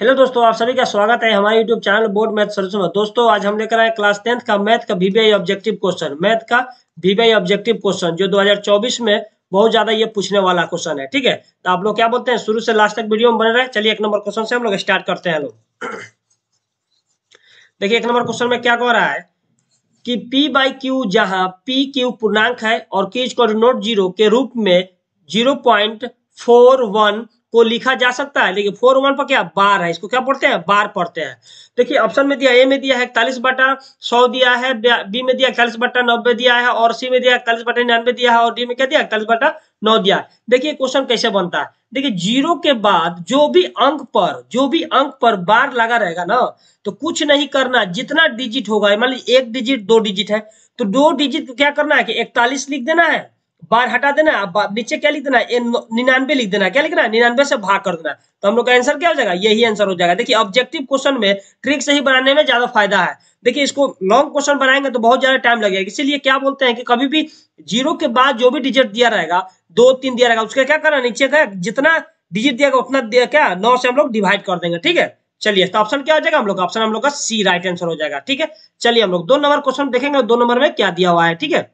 hello दोस्तों आप सभी का स्वागत है हमारे YouTube channel Board Math Solution में दोस्तों आज हम लेकर आए क्लास टेंथ का मैथ का वीबीआई ऑब्जेक्टिव क्वेश्चन मैथ का वीबीआई ऑब्जेक्टिव क्वेश्चन जो 2024 में बहुत ज्यादा ये पूछने वाला क्वेश्चन है ठीक है तो आप लोग क्या बोलते हैं शुरू से लास्ट तक वीडियो में बने रहे चलिए एक नंबर क्वेश्चन से हम लोग स्टार्ट करते हैं लोग देखिए एक नंबर क्वेश्चन में क्या कह रहा है कि पी बाई क्यू जहां पी क्यू पूर्णांक है और की इज नोट जीरो के रूप में जीरो पॉइंट फोर वन को लिखा जा सकता है लेकिन फोर वन पर क्या बार है इसको क्या पढ़ते हैं बार पढ़ते हैं देखिए ऑप्शन में दिया ए में दिया है इकतालीस बटा सौ दिया है बी में दिया इकतालीस बटा नब्बे दिया है और सी में दिया इकतालीस बटा निन्यानवे दिया है और डी में क्या दिया इकतालीस बटा नौ दिया है देखिए क्वेश्चन कैसे बनता है देखिए जीरो के बाद जो भी अंक पर जो भी अंक पर बार लगा रहेगा ना तो कुछ नहीं करना जितना डिजिट होगा मान लीजिए एक डिजिट दो डिजिट है तो दो डिजिट क्या करना है कि इकतालीस लिख देना है बार हटा देना नीचे क्या लिख देना निन्यानवे लिख देना क्या लिखना निन्यानवे से भाग कर देना तो हम लोग का आंसर क्या हो जाएगा यही आंसर हो जाएगा देखिए ऑब्जेक्टिव क्वेश्चन में ट्रिक से ही बनाने में ज्यादा फायदा है देखिए इसको लॉन्ग क्वेश्चन बनाएंगे तो बहुत ज्यादा टाइम लगेगा इसीलिए क्या बोलते हैं कि कभी भी जीरो के बाद जो भी डिजिट दिया रहेगा दो तीन दिया रहेगा उसका क्या करना नीचे का जितना डिजिट दिया उतना दिया क्या नौ से हम लोग डिवाइड कर देंगे ठीक है चलिए तो ऑप्शन क्या हो जाएगा हम लोग ऑप्शन हम लोग का सी राइट आंसर हो जाएगा ठीक है चलिए हम लोग दो नंबर क्वेश्चन देखेंगे दो नंबर में क्या दिया हुआ है ठीक है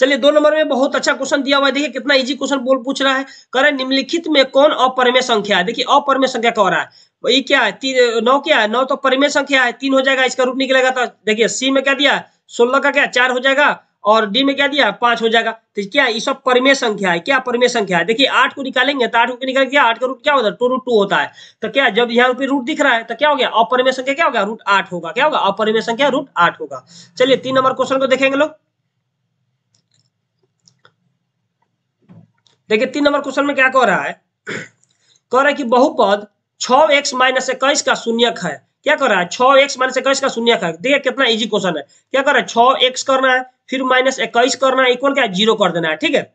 चलिए दो नंबर में बहुत अच्छा क्वेश्चन दिया हुआ है देखिए कितना इजी क्वेश्चन बोल पूछ रहा है करें निम्नलिखित में कौन अपरिमेय संख्या है देखिए अपरिमेय संख्या कह रहा है ये क्या है तीन नौ क्या है नौ तो परिमेय संख्या है तीन हो जाएगा इसका रूप निकलेगा तो देखिए सी में क्या दिया सोलह का क्या चार हो जाएगा और डी में क्या दिया पांच हो जाएगा तो क्या ये सब परिमेय संख्या है क्या परिमेय संख्या है देखिए आठ को निकालेंगे तो आठ को निकाल गया आठ का रूट क्या होता है टू रूट टू होता है तो क्या जब यहाँ पे रूट दिख रहा है तो क्या हो गया अपरिमेय संख्या क्या होगा रूट आठ होगा क्या होगा अपरिमेय संख्या रूट आठ होगा चलिए तीन नंबर क्वेश्चन को देखेंगे लोग देखिए तीन नंबर क्वेश्चन में क्या कह रहा है कह रहा है कि बहुपद छ एक्स माइनस इक्कीस का शून्यक है क्या कर रहा है छ एक्स माइनस इक्कीस का शून्य है देखिए कितना इजी क्वेश्चन है क्या कर रहा है छ एक्स करना है फिर माइनस इक्कीस करना है इक्वल क्या जीरो कर देना है ठीक है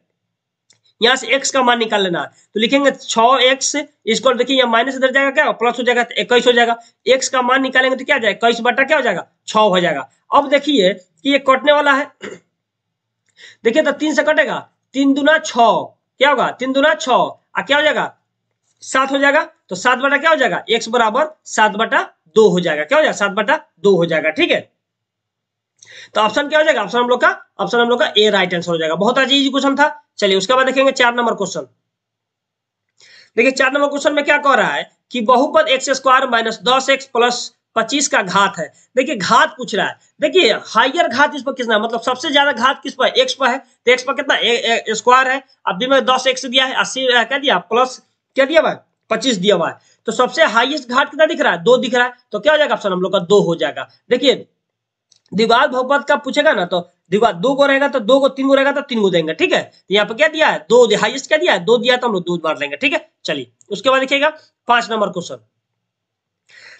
यहां से एक्स का मान निकाल लेना है तो लिखेंगे छ एक्स इसको देखिए यहाँ माइनस इधर जाएगा क्या प्लस हो जाएगा तो इक्कीस हो जाएगा एक्स का मान निकालेंगे तो क्या जाएगा इक्कीस बटा क्या हो जाएगा छ हो जाएगा अब देखिए कि ये कटने वाला है देखिए तो तीन से कटेगा तीन दुना छ क्या होगा तीन दुना छ क्या हो जाएगा सात हो जाएगा तो सात बटा क्या हो जाएगा एक्स बराबर सात बटा दो हो जाएगा क्या हो जाएगा सात बटा दो हो जाएगा ठीक है तो ऑप्शन क्या हो जाएगा ऑप्शन हम लोग का ऑप्शन हम लोग का ए राइट आंसर हो जाएगा बहुत आज इजी क्वेश्चन था चलिए उसके बाद देखेंगे चार नंबर क्वेश्चन देखिए चार नंबर क्वेश्चन में क्या कह रहा है कि बहुपद एक्स स्क्वायर माइनस दस एक्स प्लस पच्चीस का घात है देखिए घात पूछ रहा है देखिए हाइयर घात इस पर कितना मतलब सबसे ज्यादा घात किस पर एक्स पर है तो एक्स पर कितना स्क्वायर है अब दिन में दस एक्स दिया है अस्सी क्या दिया प्लस क्या दिया हुआ पच्चीस दिया हुआ है तो सबसे हाईएस्ट घाट कितना दिख रहा है दो दिख रहा है तो क्या हो जाएगा ऑप्शन हम लोग का दो हो जाएगा देखिए द्विघात भगवत का पूछेगा ना तो दीवार दो को रहेगा तो दो को तीन को रहेगा तो तीन को देंगे ठीक है तो यहाँ पे क्या दिया है दो हाईएस्ट क्या दिया है दो दिया तो हम लोग दो मार लेंगे ठीक है चलिए उसके बाद देखिएगा पांच नंबर क्वेश्चन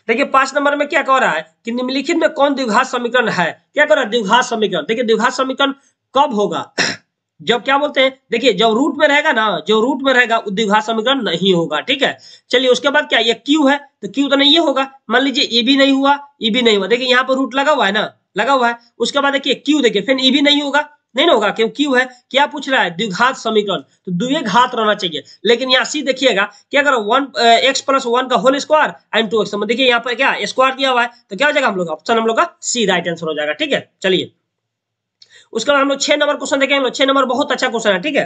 देखिए पांच नंबर में क्या कह रहा है कि निम्नलिखित में कौन द्विघात समीकरण है क्या कह रहा है द्विघात समीकरण देखिए द्विघात समीकरण कब होगा जब क्या बोलते हैं देखिए जब रूट में रहेगा ना जो रूट में रहेगा द्विघात समीकरण नहीं होगा ठीक है चलिए उसके बाद क्या ये क्यू है तो क्यू तो नहीं ये होगा मान लीजिए ये e भी नहीं हुआ ये e भी नहीं हुआ देखिए यहाँ पर रूट लगा हुआ है ना लगा हुआ है उसके बाद देखिए क्यू देखिए फिर ये e भी नहीं होगा नहीं होगा क्यों क्यों है क्या पूछ रहा है द्विघात समीकरण तो द्वे घात रहना चाहिए लेकिन यहाँ सी देखिएगा कि अगर वन एक्स प्लस वन का whole square and two X देखिए यहाँ पर क्या स्क्वायर दिया हुआ है तो क्या हो जाएगा हम लोग ऑप्शन हम लोग का सी राइट आंसर हो जाएगा ठीक है चलिए उसके बाद हम लोग छह नंबर क्वेश्चन देखेंगे हम लोग छह नंबर बहुत अच्छा क्वेश्चन है ठीक है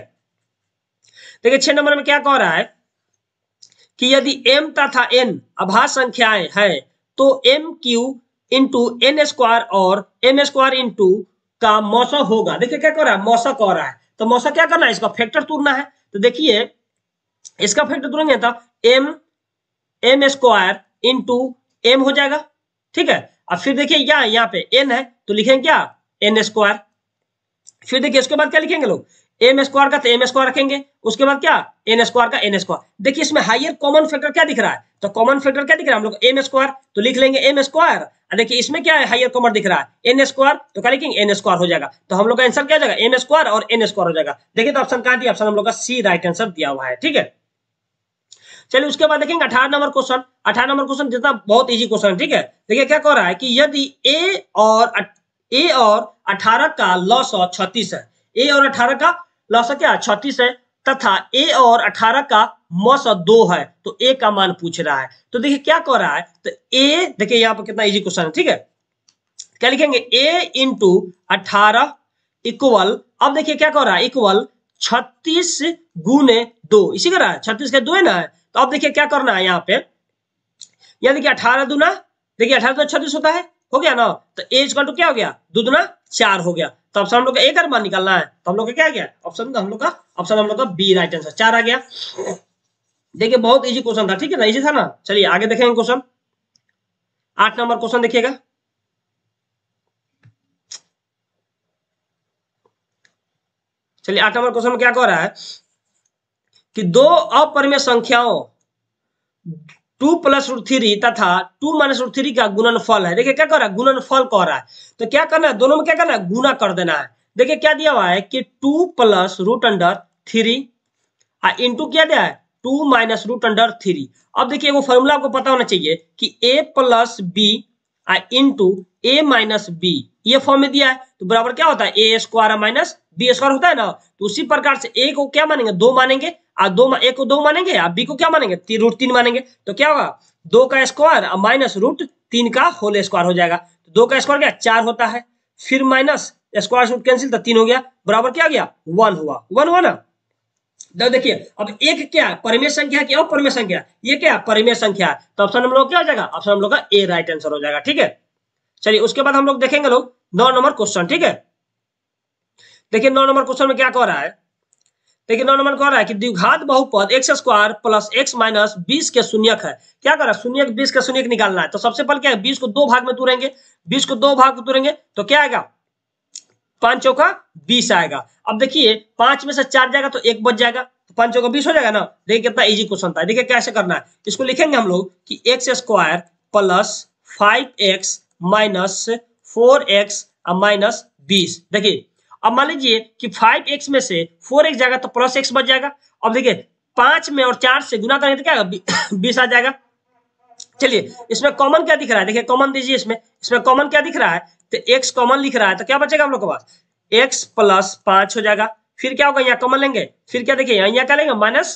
देखिए छह नंबर में क्या कह रहा है कि यदि एम तथा एन अभाष संख्याएं हैं तो M Q into N square और एम स्क्वायर इंटू का मौसा होगा देखिए क्या कह रहा है मौसा कह रहा है तो मौसा क्या करना है इसका फैक्टर तोड़ना है तो देखिए इसका फैक्टर तोड़ेंगे तो M M square into M हो जाएगा ठीक है अब फिर देखिए यहाँ यहाँ पे एन है तो लिखेंगे क्या एन स्क्वायर फिर देखिए इसके बाद क्या लिखेंगे लोग एम स्क्वायर का तो एम स्क्वायर रखेंगे उसके बाद क्या एन स्क्वायर का एन स्क्वायर देखिए इसमें हाइयर कॉमन फैक्टर क्या दिख रहा है तो कॉमन फैक्टर क्या दिख रहा है हम लोग एम स्क्वायर तो लिख लेंगे एम स्क्वायर देखिए इसमें क्या है हाइयर कॉमन दिख रहा है एन स्क्वायर तो क्या लिखेंगे एन स्क्वायर हो जाएगा तो हम लोग का आंसर क्या जाएगा एम स्क्वायर और एन स्क्वायर हो जाएगा देखिए तो ऑप्शन कहा थी ऑप्शन हम लोग का सी राइट आंसर दिया हुआ है ठीक है चलिए उसके बाद देखेंगे अठारह नंबर क्वेश्चन अठारह नंबर क्वेश्चन जितना बहुत इजी क्वेश्चन है ठीक है देखिए क्या कह रहा है कि यदि ए और ए और अठारह का लॉस छत्तीस है ए और अठारह का लौसा क्या छत्तीस है तथा ए और अठारह का मस दो है तो ए का मान पूछ रहा है तो देखिए क्या कह रहा है तो ए देखिए यहाँ पर कितना इजी क्वेश्चन है ठीक है क्या लिखेंगे ए इंटू अठारह इक्वल अब देखिए क्या कह रहा है इक्वल छत्तीस गुने दो इसी कर रहा है छत्तीस का दो है ना तो अब देखिए क्या करना है यहाँ पे यहाँ देखिए अठारह दुना देखिए अठारह तो छत्तीस होता है हो गया ना तो ए इजकल टू क्या हो गया दुदना चार हो गया तो ऑप्शन हम लोग का एक का निकालना है तो हम लोग का क्या गया ऑप्शन हम लोग का ऑप्शन हम लोग का बी राइट आंसर चार आ गया देखिए बहुत इजी क्वेश्चन था ठीक है ना इजी था ना चलिए आगे देखेंगे क्वेश्चन आठ नंबर क्वेश्चन देखिएगा चलिए आठ नंबर क्वेश्चन में क्या कह रहा है कि दो अपरिमेय संख्याओं टू प्लस रूट थ्री तथा टू माइनस रूट थ्री का गुणनफल है देखिए क्या कर रहा है गुणनफल कह रहा है तो क्या करना है दोनों में क्या करना है गुना कर देना है देखिए क्या दिया हुआ है कि two plus root under three into क्या दिया है two minus root under three अब देखिए वो फॉर्मूला आपको पता होना चाहिए कि ए plus b into a minus b ये फॉर्म में दिया है तो बराबर क्या होता है a square minus b square होता है ना तो उसी प्रकार से ए को क्या मानेंगे दो मानेंगे आप दो ए को दो मानेंगे आप बी को क्या मानेंगे ती, रूट तीन मानेंगे तो क्या होगा दो का स्क्वायर माइनस रूट तीन का होल स्क्वायर हो जाएगा तो दो का स्क्वायर क्या चार होता है फिर माइनस स्क्वायर रूट कैंसिल तो तीन हो गया बराबर क्या हो गया वन हुआ वन हुआ ना तो देखिए अब एक क्या है परिमेय संख्या की और परिमेय संख्या ये क्या है परिमेय संख्या तो ऑप्शन हम लोग क्या हो जाएगा ऑप्शन हम लोग का ए राइट आंसर हो जाएगा ठीक है चलिए उसके बाद हम लोग देखेंगे लोग नौ नंबर क्वेश्चन ठीक है देखिए नौ नंबर क्वेश्चन में क्या कह रहा है देखिए नौ नंबर कह रहा है कि द्विघात बहुपद x square plus x minus बीस के शून्य है क्या कर रहा है शून्यक बीस के शून्य निकालना है तो सबसे पहले क्या है बीस को दो भाग में तुरेंगे बीस को दो भाग में तोड़ेंगे तो क्या आएगा पांच चौका बीस आएगा अब देखिए पांच में से चार जाएगा तो एक बच जाएगा तो पांच चौका बीस हो जाएगा ना देखिए कितना इजी क्वेश्चन था देखिए कैसे करना है इसको लिखेंगे हम लोग कि x square plus five x minus four x minus बीस देखिए अब मान लीजिए कि फाइव एक्स में से फोर एक्स जाएगा तो प्लस एक्स बच जाएगा अब देखिए पांच में और चार से गुना करेंगे तो क्या बीस आ जाएगा चलिए इसमें कॉमन क्या दिख रहा है देखिए कॉमन दीजिए इसमें इसमें कॉमन क्या दिख रहा है तो एक्स कॉमन लिख रहा है तो क्या बचेगा आप लोग के पास एक्स प्लस पांच हो जाएगा फिर क्या होगा यहाँ कॉमन लेंगे फिर क्या देखिए यहाँ यहाँ क्या लेंगे माइनस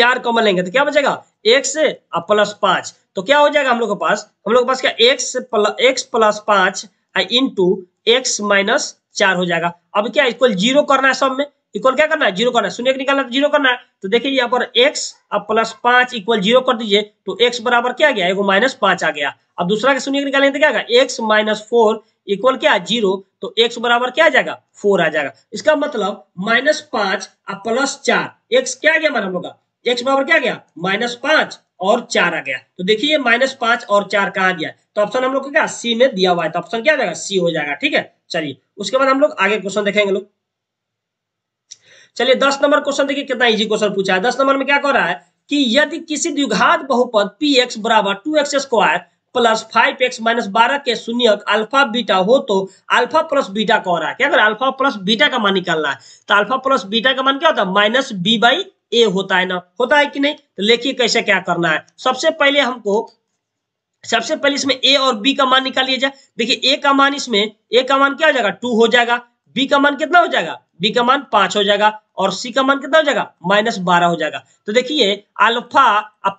चार कॉमन लेंगे तो क्या बचेगा एक्स और प्लस पांच तो क्या हो जाएगा हम लोग के पास हम लोग के पास क्या एक्स प्लस एक्स प्लस पांच इंटू एक्स माइनस चार हो जाएगा अब क्या इक्वल जीरो करना है सब में इक्वल क्या करना है जीरो करना है शून्य निकालना तो जीरो करना है तो देखिए यहाँ पर एक्स अब प्लस पांच इक्वल जीरो कर दीजिए तो एक्स बराबर क्या गया एगो माइनस पांच आ गया अब दूसरा का शून्य निकालेंगे तो क्या आएगा एक्स माइनस फोर इक्वल क्या जीरो तो एक्स बराबर क्या आ जाएगा फोर आ जाएगा इसका मतलब माइनस पांच और प्लस चार एक्स क्या गया मान हम लोग एक्स बराबर क्या गया माइनस पांच और चार आ गया तो देखिए ये माइनस पांच और चार कहा गया तो ऑप्शन हम लोग क्या सी में दिया हुआ है तो ऑप्शन क्या जाएगा सी हो जाएगा ठीक है चलिए उसके बाद हम लोग आगे क्वेश्चन देखेंगे लोग चलिए दस नंबर क्वेश्चन देखिए कितना इजी क्वेश्चन पूछा है दस नंबर में क्या कह रहा है कि यदि किसी द्विघात बहुपद पी एक्स बराबर two x square plus five x minus बारह के शून्य अल्फा बीटा हो तो अल्फा प्लस बीटा का रहा है क्या कर अल्फा प्लस बीटा का मान निकालना है तो अल्फा प्लस बीटा का मान क्या होता है माइनस बी बाई ए होता है ना होता है कि नहीं तो लेखिए कैसे क्या करना है सबसे पहले हमको सबसे पहले इसमें ए और बी का मान निकालिए जाए देखिए ए का मान इसमें ए का मान क्या हो जाएगा टू हो जाएगा बी का मान कितना हो जाएगा बी का मान पांच हो जाएगा और सी का मान कितना हो जाएगा माइनस बारह हो जाएगा तो देखिए अल्फा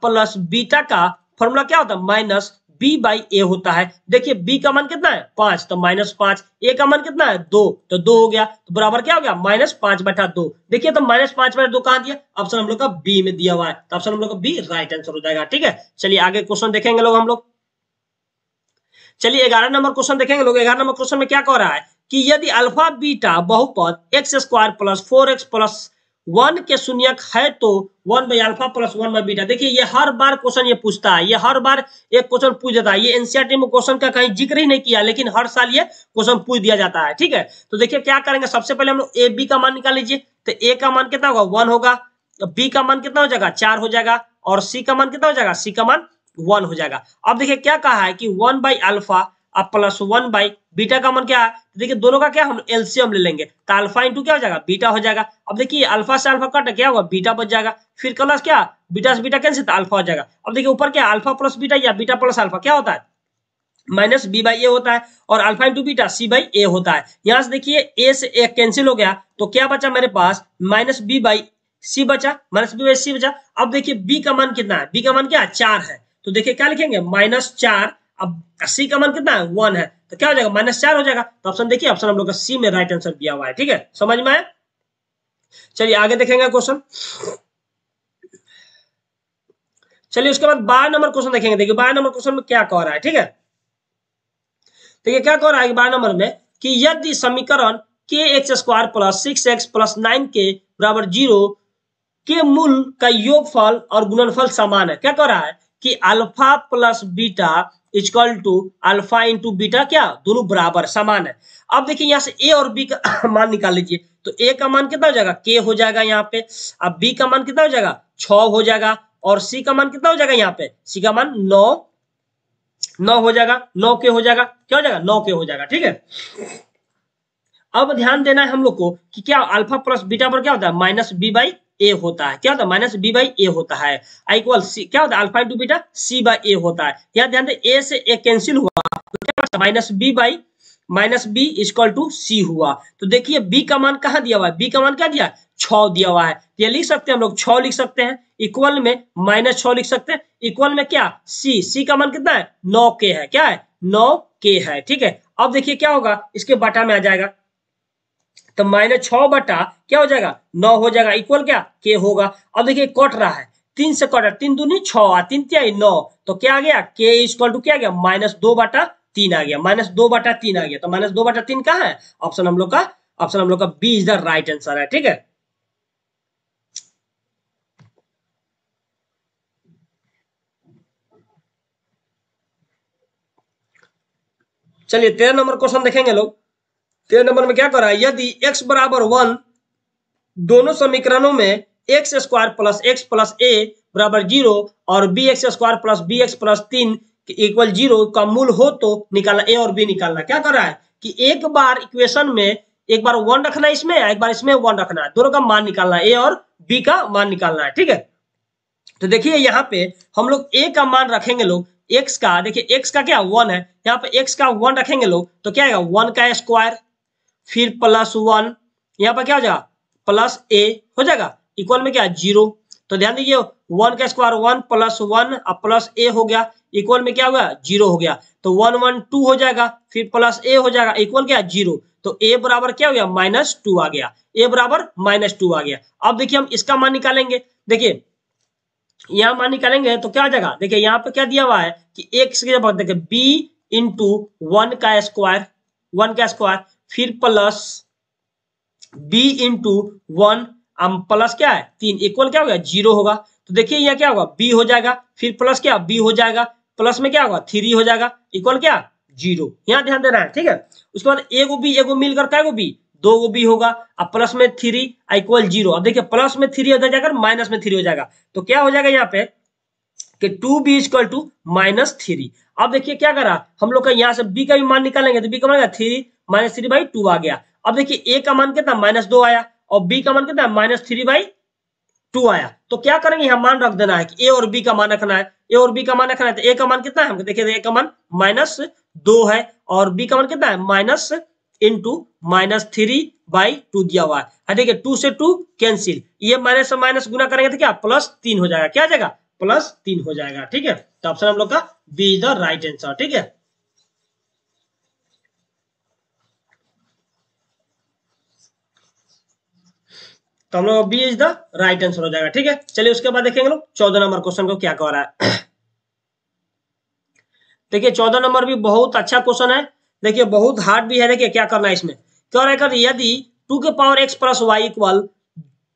प्लस बीटा का फॉर्मूला क्या होता है माइनस बी बाई ए होता है देखिए बी का मान कितना है पांच तो माइनस पांच ए का मान कितना है दो तो दो हो गया तो बराबर क्या हो गया माइनस पांच बैठा दो देखिए तो माइनस पांच बैठा दो कहा दिया ऑप्शन हम लोग का बी में दिया हुआ है तो ऑप्शन हम लोग का बी राइट आंसर हो जाएगा ठीक है चलिए आगे क्वेश्चन देखेंगे लोग हम लोग चलिए ग्यारह नंबर क्वेश्चन देखेंगे लोग ग्यारह नंबर क्वेश्चन में क्या कह रहा है कि यदि अल्फा बीटा बहुपद x square plus four x plus one के शून्यक है तो one by alpha plus one by beta देखिए ये हर बार क्वेश्चन ये पूछता है ये हर बार एक क्वेश्चन पूछ देता है ये एनसीआरटी में क्वेश्चन का कहीं जिक्र ही नहीं किया लेकिन हर साल ये क्वेश्चन पूछ दिया जाता है ठीक है तो देखिए क्या करेंगे सबसे पहले हम लोग ए बी का मान निकाल लीजिए तो ए का मान कितना होगा वन होगा बी तो का मान कितना हो जाएगा चार हो जाएगा और सी का मान कितना हो जाएगा सी का मान वन हो जाएगा अब देखिए क्या कहा है कि वन बाई अल्फा अब प्लस वन बाई बीटा का मन क्या है तो देखिए दोनों का क्या हम एलसीएम ले लेंगे तो अल्फा इंटू क्या हो जाएगा बीटा हो जाएगा अब देखिए अल्फा से अल्फा कट क्या होगा बीटा बच जाएगा फिर कलर क्या बीटा से बीटा कैंसिल अल्फा हो जाएगा अब देखिए ऊपर क्या अल्फा प्लस बीटा या बीटा प्लस अल्फा क्या होता है माइनस बी बाई ए होता है और alpha into beta C by ए होता है यहां से देखिए ए से ए कैंसिल हो गया तो क्या बचा मेरे पास माइनस बी बाई सी बचा माइनस बी बाई सी बचा अब देखिए बी का मान कितना है बी का मान क्या चार है तो देखिए क्या लिखेंगे माइनस चार अब सी का मान कितना है वन है तो क्या हो जाएगा माइनस चार हो जाएगा तो ऑप्शन देखिए ऑप्शन हम लोग का सी में राइट आंसर दिया हुआ है ठीक है समझ में आया चलिए आगे देखेंगे क्वेश्चन चलिए उसके बाद बारह नंबर क्वेश्चन देखेंगे देखिए बारह नंबर क्वेश्चन में क्या कह रहा है ठीक है देखिए तो क्या कह रहा है बारह नंबर में कि यदि समीकरण के x square plus six x plus nine के बराबर जीरो के मूल का योगफल और गुणनफल समान है क्या कह रहा है कि alpha plus beta is equal to alpha into beta क्या दोनों बराबर समान है अब देखिए यहाँ से ए और बी का मान निकाल लीजिए तो ए का मान कितना हो जाएगा के हो जाएगा यहाँ पे अब बी का मान कितना हो जाएगा छ हो जाएगा और सी का मान कितना हो जाएगा यहाँ पे सी का मान नौ नौ हो जाएगा नौ के हो जाएगा क्या हो जाएगा नौ के हो जाएगा ठीक है अब ध्यान देना है हम लोग को कि क्या अल्फा प्लस बीटा पर क्या होता है माइनस बी बाई ए होता है क्या होता है माइनस बी बाई ए होता है आई इक्वल सी क्या होता है alpha into beta C by ए होता है यहाँ ध्यान दे ए से ए कैंसिल हुआ तो क्या minus b by minus b is equal to c हुआ तो देखिए बी का मान कहा दिया हुआ है बी का मान क्या दिया छ दिया हुआ है तो ये लिख सकते हैं हम लोग छ लिख सकते हैं इक्वल में माइनस छ लिख सकते हैं इक्वल में क्या सी सी का मान कितना है नौ के है क्या है नौ के है ठीक है अब देखिए क्या होगा इसके बटा में आ जाएगा तो माइनस छ बटा क्या हो जाएगा नौ हो जाएगा इक्वल क्या के होगा अब देखिए कट रहा है तीन से कट तीन दूनी छ तीन त्याई नौ तो क्या आ गया के इक्वल टू क्या गया माइनस दो बटा तीन आ गया माइनस दो बटा तीन आ गया तो माइनस दो बटा तीन कहा है ऑप्शन हम लोग का ऑप्शन हम लोग का B is the right answer है ठीक है चलिए तेरह नंबर क्वेश्चन देखेंगे लोग तेरह तो नंबर में क्या कर रहा है यदि एक्स बराबर वन दोनों समीकरणों में x square plus x plus a बराबर जीरो और b x square plus b x plus तीन इक्वल जीरो का मूल हो तो निकालना ए और बी निकालना क्या कर रहा है कि एक बार इक्वेशन में एक बार वन रखना है इसमें एक बार इसमें वन रखना है दोनों का मान निकालना है ए और बी का मान निकालना है ठीक है तो देखिए यहाँ पे हम लोग ए का मान रखेंगे लोग एक्स का देखिए एक्स का क्या वन है यहाँ पे एक्स का वन रखेंगे लोग तो क्या आएगा वन का स्क्वायर फिर प्लस वन यहाँ पर क्या हो जाएगा प्लस ए हो जाएगा इक्वल में क्या जीरो तो ध्यान दीजिए वन का स्क्वायर वन प्लस वन और प्लस ए हो गया इक्वल में क्या हुआ जीरो हो गया तो वन वन टू हो जाएगा फिर प्लस ए हो जाएगा इक्वल क्या जीरो तो ए बराबर क्या हो गया माइनस टू आ गया ए बराबर माइनस टू आ गया अब देखिए हम इसका मान निकालेंगे देखिए यहां मान निकालेंगे तो क्या आ जाएगा देखिए यहाँ पे क्या दिया हुआ है कि एक देखिए बी इंटू वन का स्क्वायर वन का स्क्वायर फिर plus b into one plus क्या है तीन इक्वल क्या हो गया जीरो होगा तो देखिए यह क्या होगा बी हो जाएगा फिर प्लस क्या बी हो जाएगा प्लस में क्या होगा थ्री हो जाएगा इक्वल क्या जीरो यहाँ ध्यान देना है ठीक है उसके बाद ए गो बी ए गो मिलकर क्या बी दो गो बी होगा अब प्लस में थ्री इक्वल जीरो अब देखिए प्लस में थ्री होता जाएगा माइनस में थ्री हो जाएगा तो क्या हो जाएगा यहाँ पे कि two b equal to minus three अब देखिए क्या करा हम लोग का यहाँ से बी का भी मान निकालेंगे तो बी का मानेगा three minus three by two आ गया अब देखिए ए का मान कितना माइनस दो आया और बी का मान कितना माइनस थ्री बाई टू आया तो क्या करेंगे यहां मान रख देना है कि ए और बी का मान रखना है ए और बी का मान रखना है तो ए का मान कितना है हम देखिए ए तो का मान माइनस दो है और बी का मान कितना है minus into minus three by two दिया हुआ है हाँ, देखिए टू से टू कैंसिल ये e माइनस से माइनस गुना करेंगे तो क्या प्लस तीन हो जाएगा क्या जाएगा प्लस तीन हो जाएगा ठीक है तो ऑप्शन हम लोग का B is the right answer ठीक है तो हम लोग b is the right answer हो जाएगा ठीक है चलिए उसके बाद देखेंगे लोग चौदह नंबर क्वेश्चन को क्या कह रहा है देखिए चौदह नंबर भी बहुत अच्छा क्वेश्चन है देखिए बहुत हार्ड भी है देखिए क्या करना है इसमें क्या रहे कर यदि टू के power x plus y equal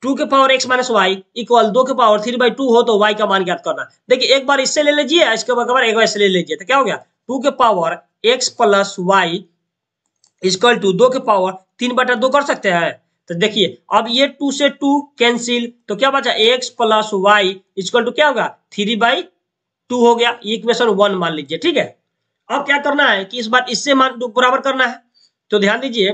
to के power x minus y equal दो के पावर थ्री बाई टू हो तो वाई का मान ज्ञात करना देखिए एक बार इससे ले लीजिए इसके बाद एक बार इससे ले लीजिए तो क्या हो गया टू के power x plus y equal to दो के पावर तीन बटा दो कर सकते हैं तो देखिए अब ये टू से टू कैंसिल तो क्या बचा x plus y is equal to क्या होगा थ्री बाई टू हो गया इक्वेशन वन मान लीजिए ठीक है अब क्या करना है कि इस बार इससे मान बराबर करना है तो ध्यान दीजिए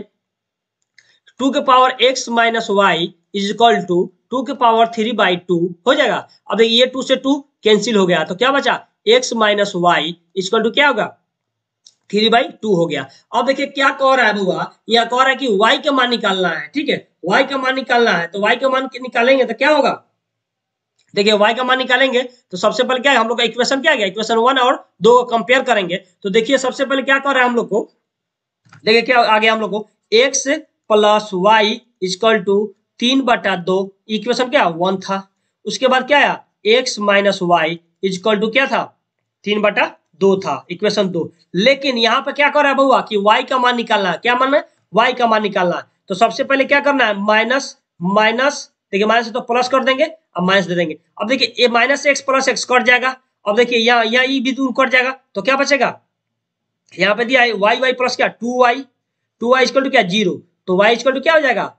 टू के power x minus y is equal to two के पावर थ्री बाई टू हो जाएगा अब ये टू से टू कैंसिल हो गया तो क्या बचा x minus y is equal to क्या होगा थ्री बाई टू हो गया अब देखिए क्या कह रहा है बुआ यह कह रहा है कि वाई का मान निकालना है ठीक है वाई का मान निकालना है तो वाई का मान निकालेंगे तो क्या होगा देखिए वाई का मान निकालेंगे तो सबसे पहले क्या है हम लोग का इक्वेशन क्या गया इक्वेशन वन और दो कंपेयर करेंगे तो देखिए सबसे पहले क्या कह रहा है हम लोग को देखिए क्या आ गया हम लोग को x plus y is equal to तीन बटा दो इक्वेशन क्या वन था उसके बाद क्या आया x minus y is equal to क्या था तीन बटा दो था इक्वेशन दो लेकिन यहाँ पे क्या कर रहा है बउआ कि वाई का मान निकालना है क्या मान है वाई का मान निकालना है तो सबसे पहले क्या करना है माइनस माइनस देखिए माइनस तो प्लस कर देंगे अब माइनस दे देंगे अब देखिए ये minus x plus x cut जाएगा अब देखिए यहाँ यहाँ ई e भी कट जाएगा तो क्या बचेगा यहाँ पे दिया है वाई वाई प्लस क्या two y two y equal to क्या जीरो तो वाई इक्वल टू क्या हो जाएगा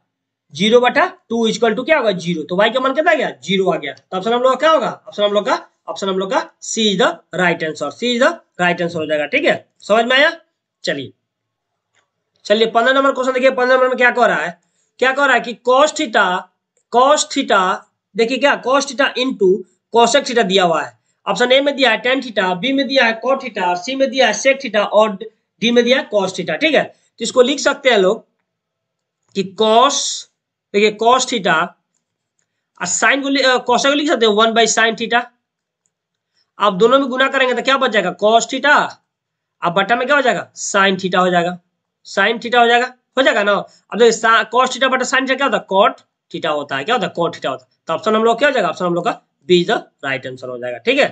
जीरो बटा टू इक्वल टू क्या होगा जीरो तो वाई का मान कितना गया जीरो आ गया तो ऑप्शन हम लोग का क्या होगा ऑप्शन हम लोग का ऑप्शन हम लोग का सी is the right answer c is the right answer हो जाएगा ठीक है समझ में आया चलिए चलिए पंद्रह नंबर क्वेश्चन देखिए पंद्रह नंबर में क्या कह रहा है क्या कह रहा है कि कॉस्टिटा कॉस्टिटा देखिए क्या कॉस्टिटा इंटू कॉशेक थीटा दिया हुआ है ऑप्शन ए में दिया है टेन थीटा बी में दिया है कॉट थीटा सी में दिया है सेक थीटा और डी में दिया है कॉस थीटा ठीक है तो इसको लिख सकते हैं लोग कि कॉस देखिए कॉस थीटा और साइन को कॉशा को लिख सकते हैं वन बाई साइन थीटा आप दोनों में गुना करेंगे तो क्या बच जाएगा कॉस थीटा अब बटा में क्या हो जाएगा साइन थीटा हो जाएगा साइन थीटा हो जाएगा हो जाएगा ना अब देखिए कॉस थीटा बटा साइन थीटा क्या होता है कॉट थीटा होता है क्या होता है कॉट थीटा होता है तो ऑप्शन हम लोग क्या हो जाएगा ऑप्शन हम लोग का B is the right answer हो जाएगा ठीक है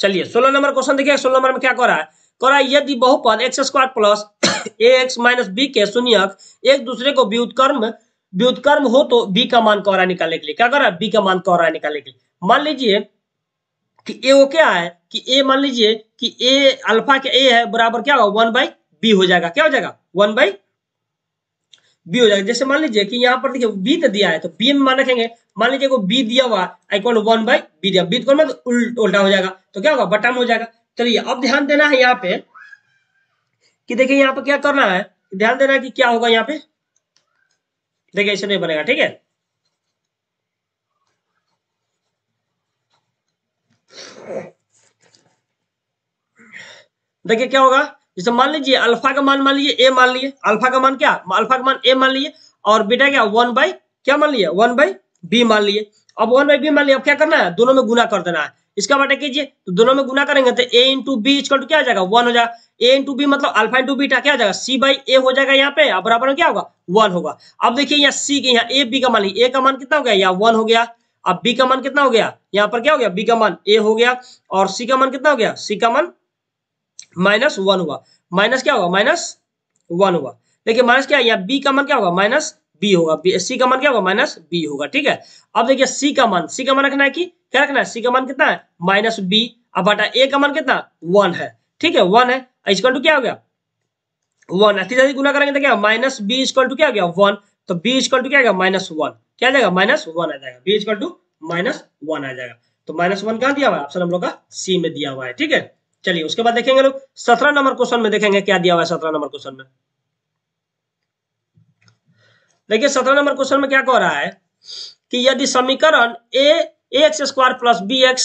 चलिए सोलह नंबर क्वेश्चन देखिए सोलह नंबर में क्या कर रहा है करा यदि बहुपद x square plus a x minus b के शून्य एक दूसरे को व्युतकर्म व्युत्कर्म हो तो बी का मान कौरा निकालने के लिए क्या कर रहा है बी का मान कौरा निकालने के लिए मान लीजिए कि ए वो क्या है कि ए मान लीजिए कि ए अल्फा के ए है बराबर क्या होगा वन बाई बी हो जाएगा क्या हो जाएगा वन बाई बी हो जाएगा जैसे मान लीजिए कि यहाँ पर देखिए बी तो दिया है तो बी में मान रखेंगे मान लीजिए को बी दिया हुआ इक्वल वन बाई बी दिया बी कौन मतलब उल्टा हो जाएगा तो क्या होगा बटन हो जाएगा चलिए अब ध्यान देना है यहाँ पे कि देखिए यहाँ पे क्या करना है ध्यान देना है कि क्या होगा यहाँ पे देखिए ऐसे नहीं बनेगा ठीक है देखिए क्या होगा जैसे मान लीजिए अल्फा का मान मान लीजिए ए मान लीजिए अल्फा का मान क्या अल्फा का मान ए मान लीजिए और बेटा क्या वन बाई क्या मान लिया वन बाई बी मान लिए अब वन बाई बी मान लिया अब क्या करना है दोनों में गुना कर देना है इसका बटा कीजिए तो दोनों में गुना करेंगे तो a into b is equal to क्या जाएगा वन हो जाएगा ए इंटू बी मतलब अल्फा इंटू बीटा क्या जाएगा सी बाई ए हो जाएगा यहाँ पे बराबर क्या होगा वन होगा अब देखिए यहाँ सी के यहाँ ए बी का मान लीजिए ए का मान कितना हो गया यहाँ वन हो गया अब बी का मान कितना हो गया यहाँ पर क्या हो गया बी का मान ए हो गया और सी का मान कितना हो गया सी का मान माइनस वन हुआ माइनस क्या होगा माइनस वन हुआ देखिए माइनस क्या यहाँ बी का मान क्या होगा माइनस बी होगा सी का मान क्या होगा माइनस बी होगा ठीक है अब देखिए सी का मान सी का मान रखना है कि क्या रखना है सी का मान कितना है माइनस बी अब बटा ए का मान कितना वन है ठीक है वन है इसकल टू क्या हो गया वन अति गुना करेंगे तो क्या माइनस बी इसकल टू क्या हो गया वन तो बी इसकल टू क्या आएगा माइनस वन क्या जाएगा माइनस वन आ जाएगा b is equal to minus one आ जाएगा तो माइनस वन कहा दिया हुआ है ऑप्शन हम लोग का सी में दिया हुआ है ठीक है चलिए उसके बाद देखेंगे लोग सत्रह नंबर क्वेश्चन में देखेंगे क्या दिया हुआ है सत्रह नंबर क्वेश्चन में देखिए सत्रह नंबर क्वेश्चन में क्या कह रहा है कि यदि समीकरण a x square plus b x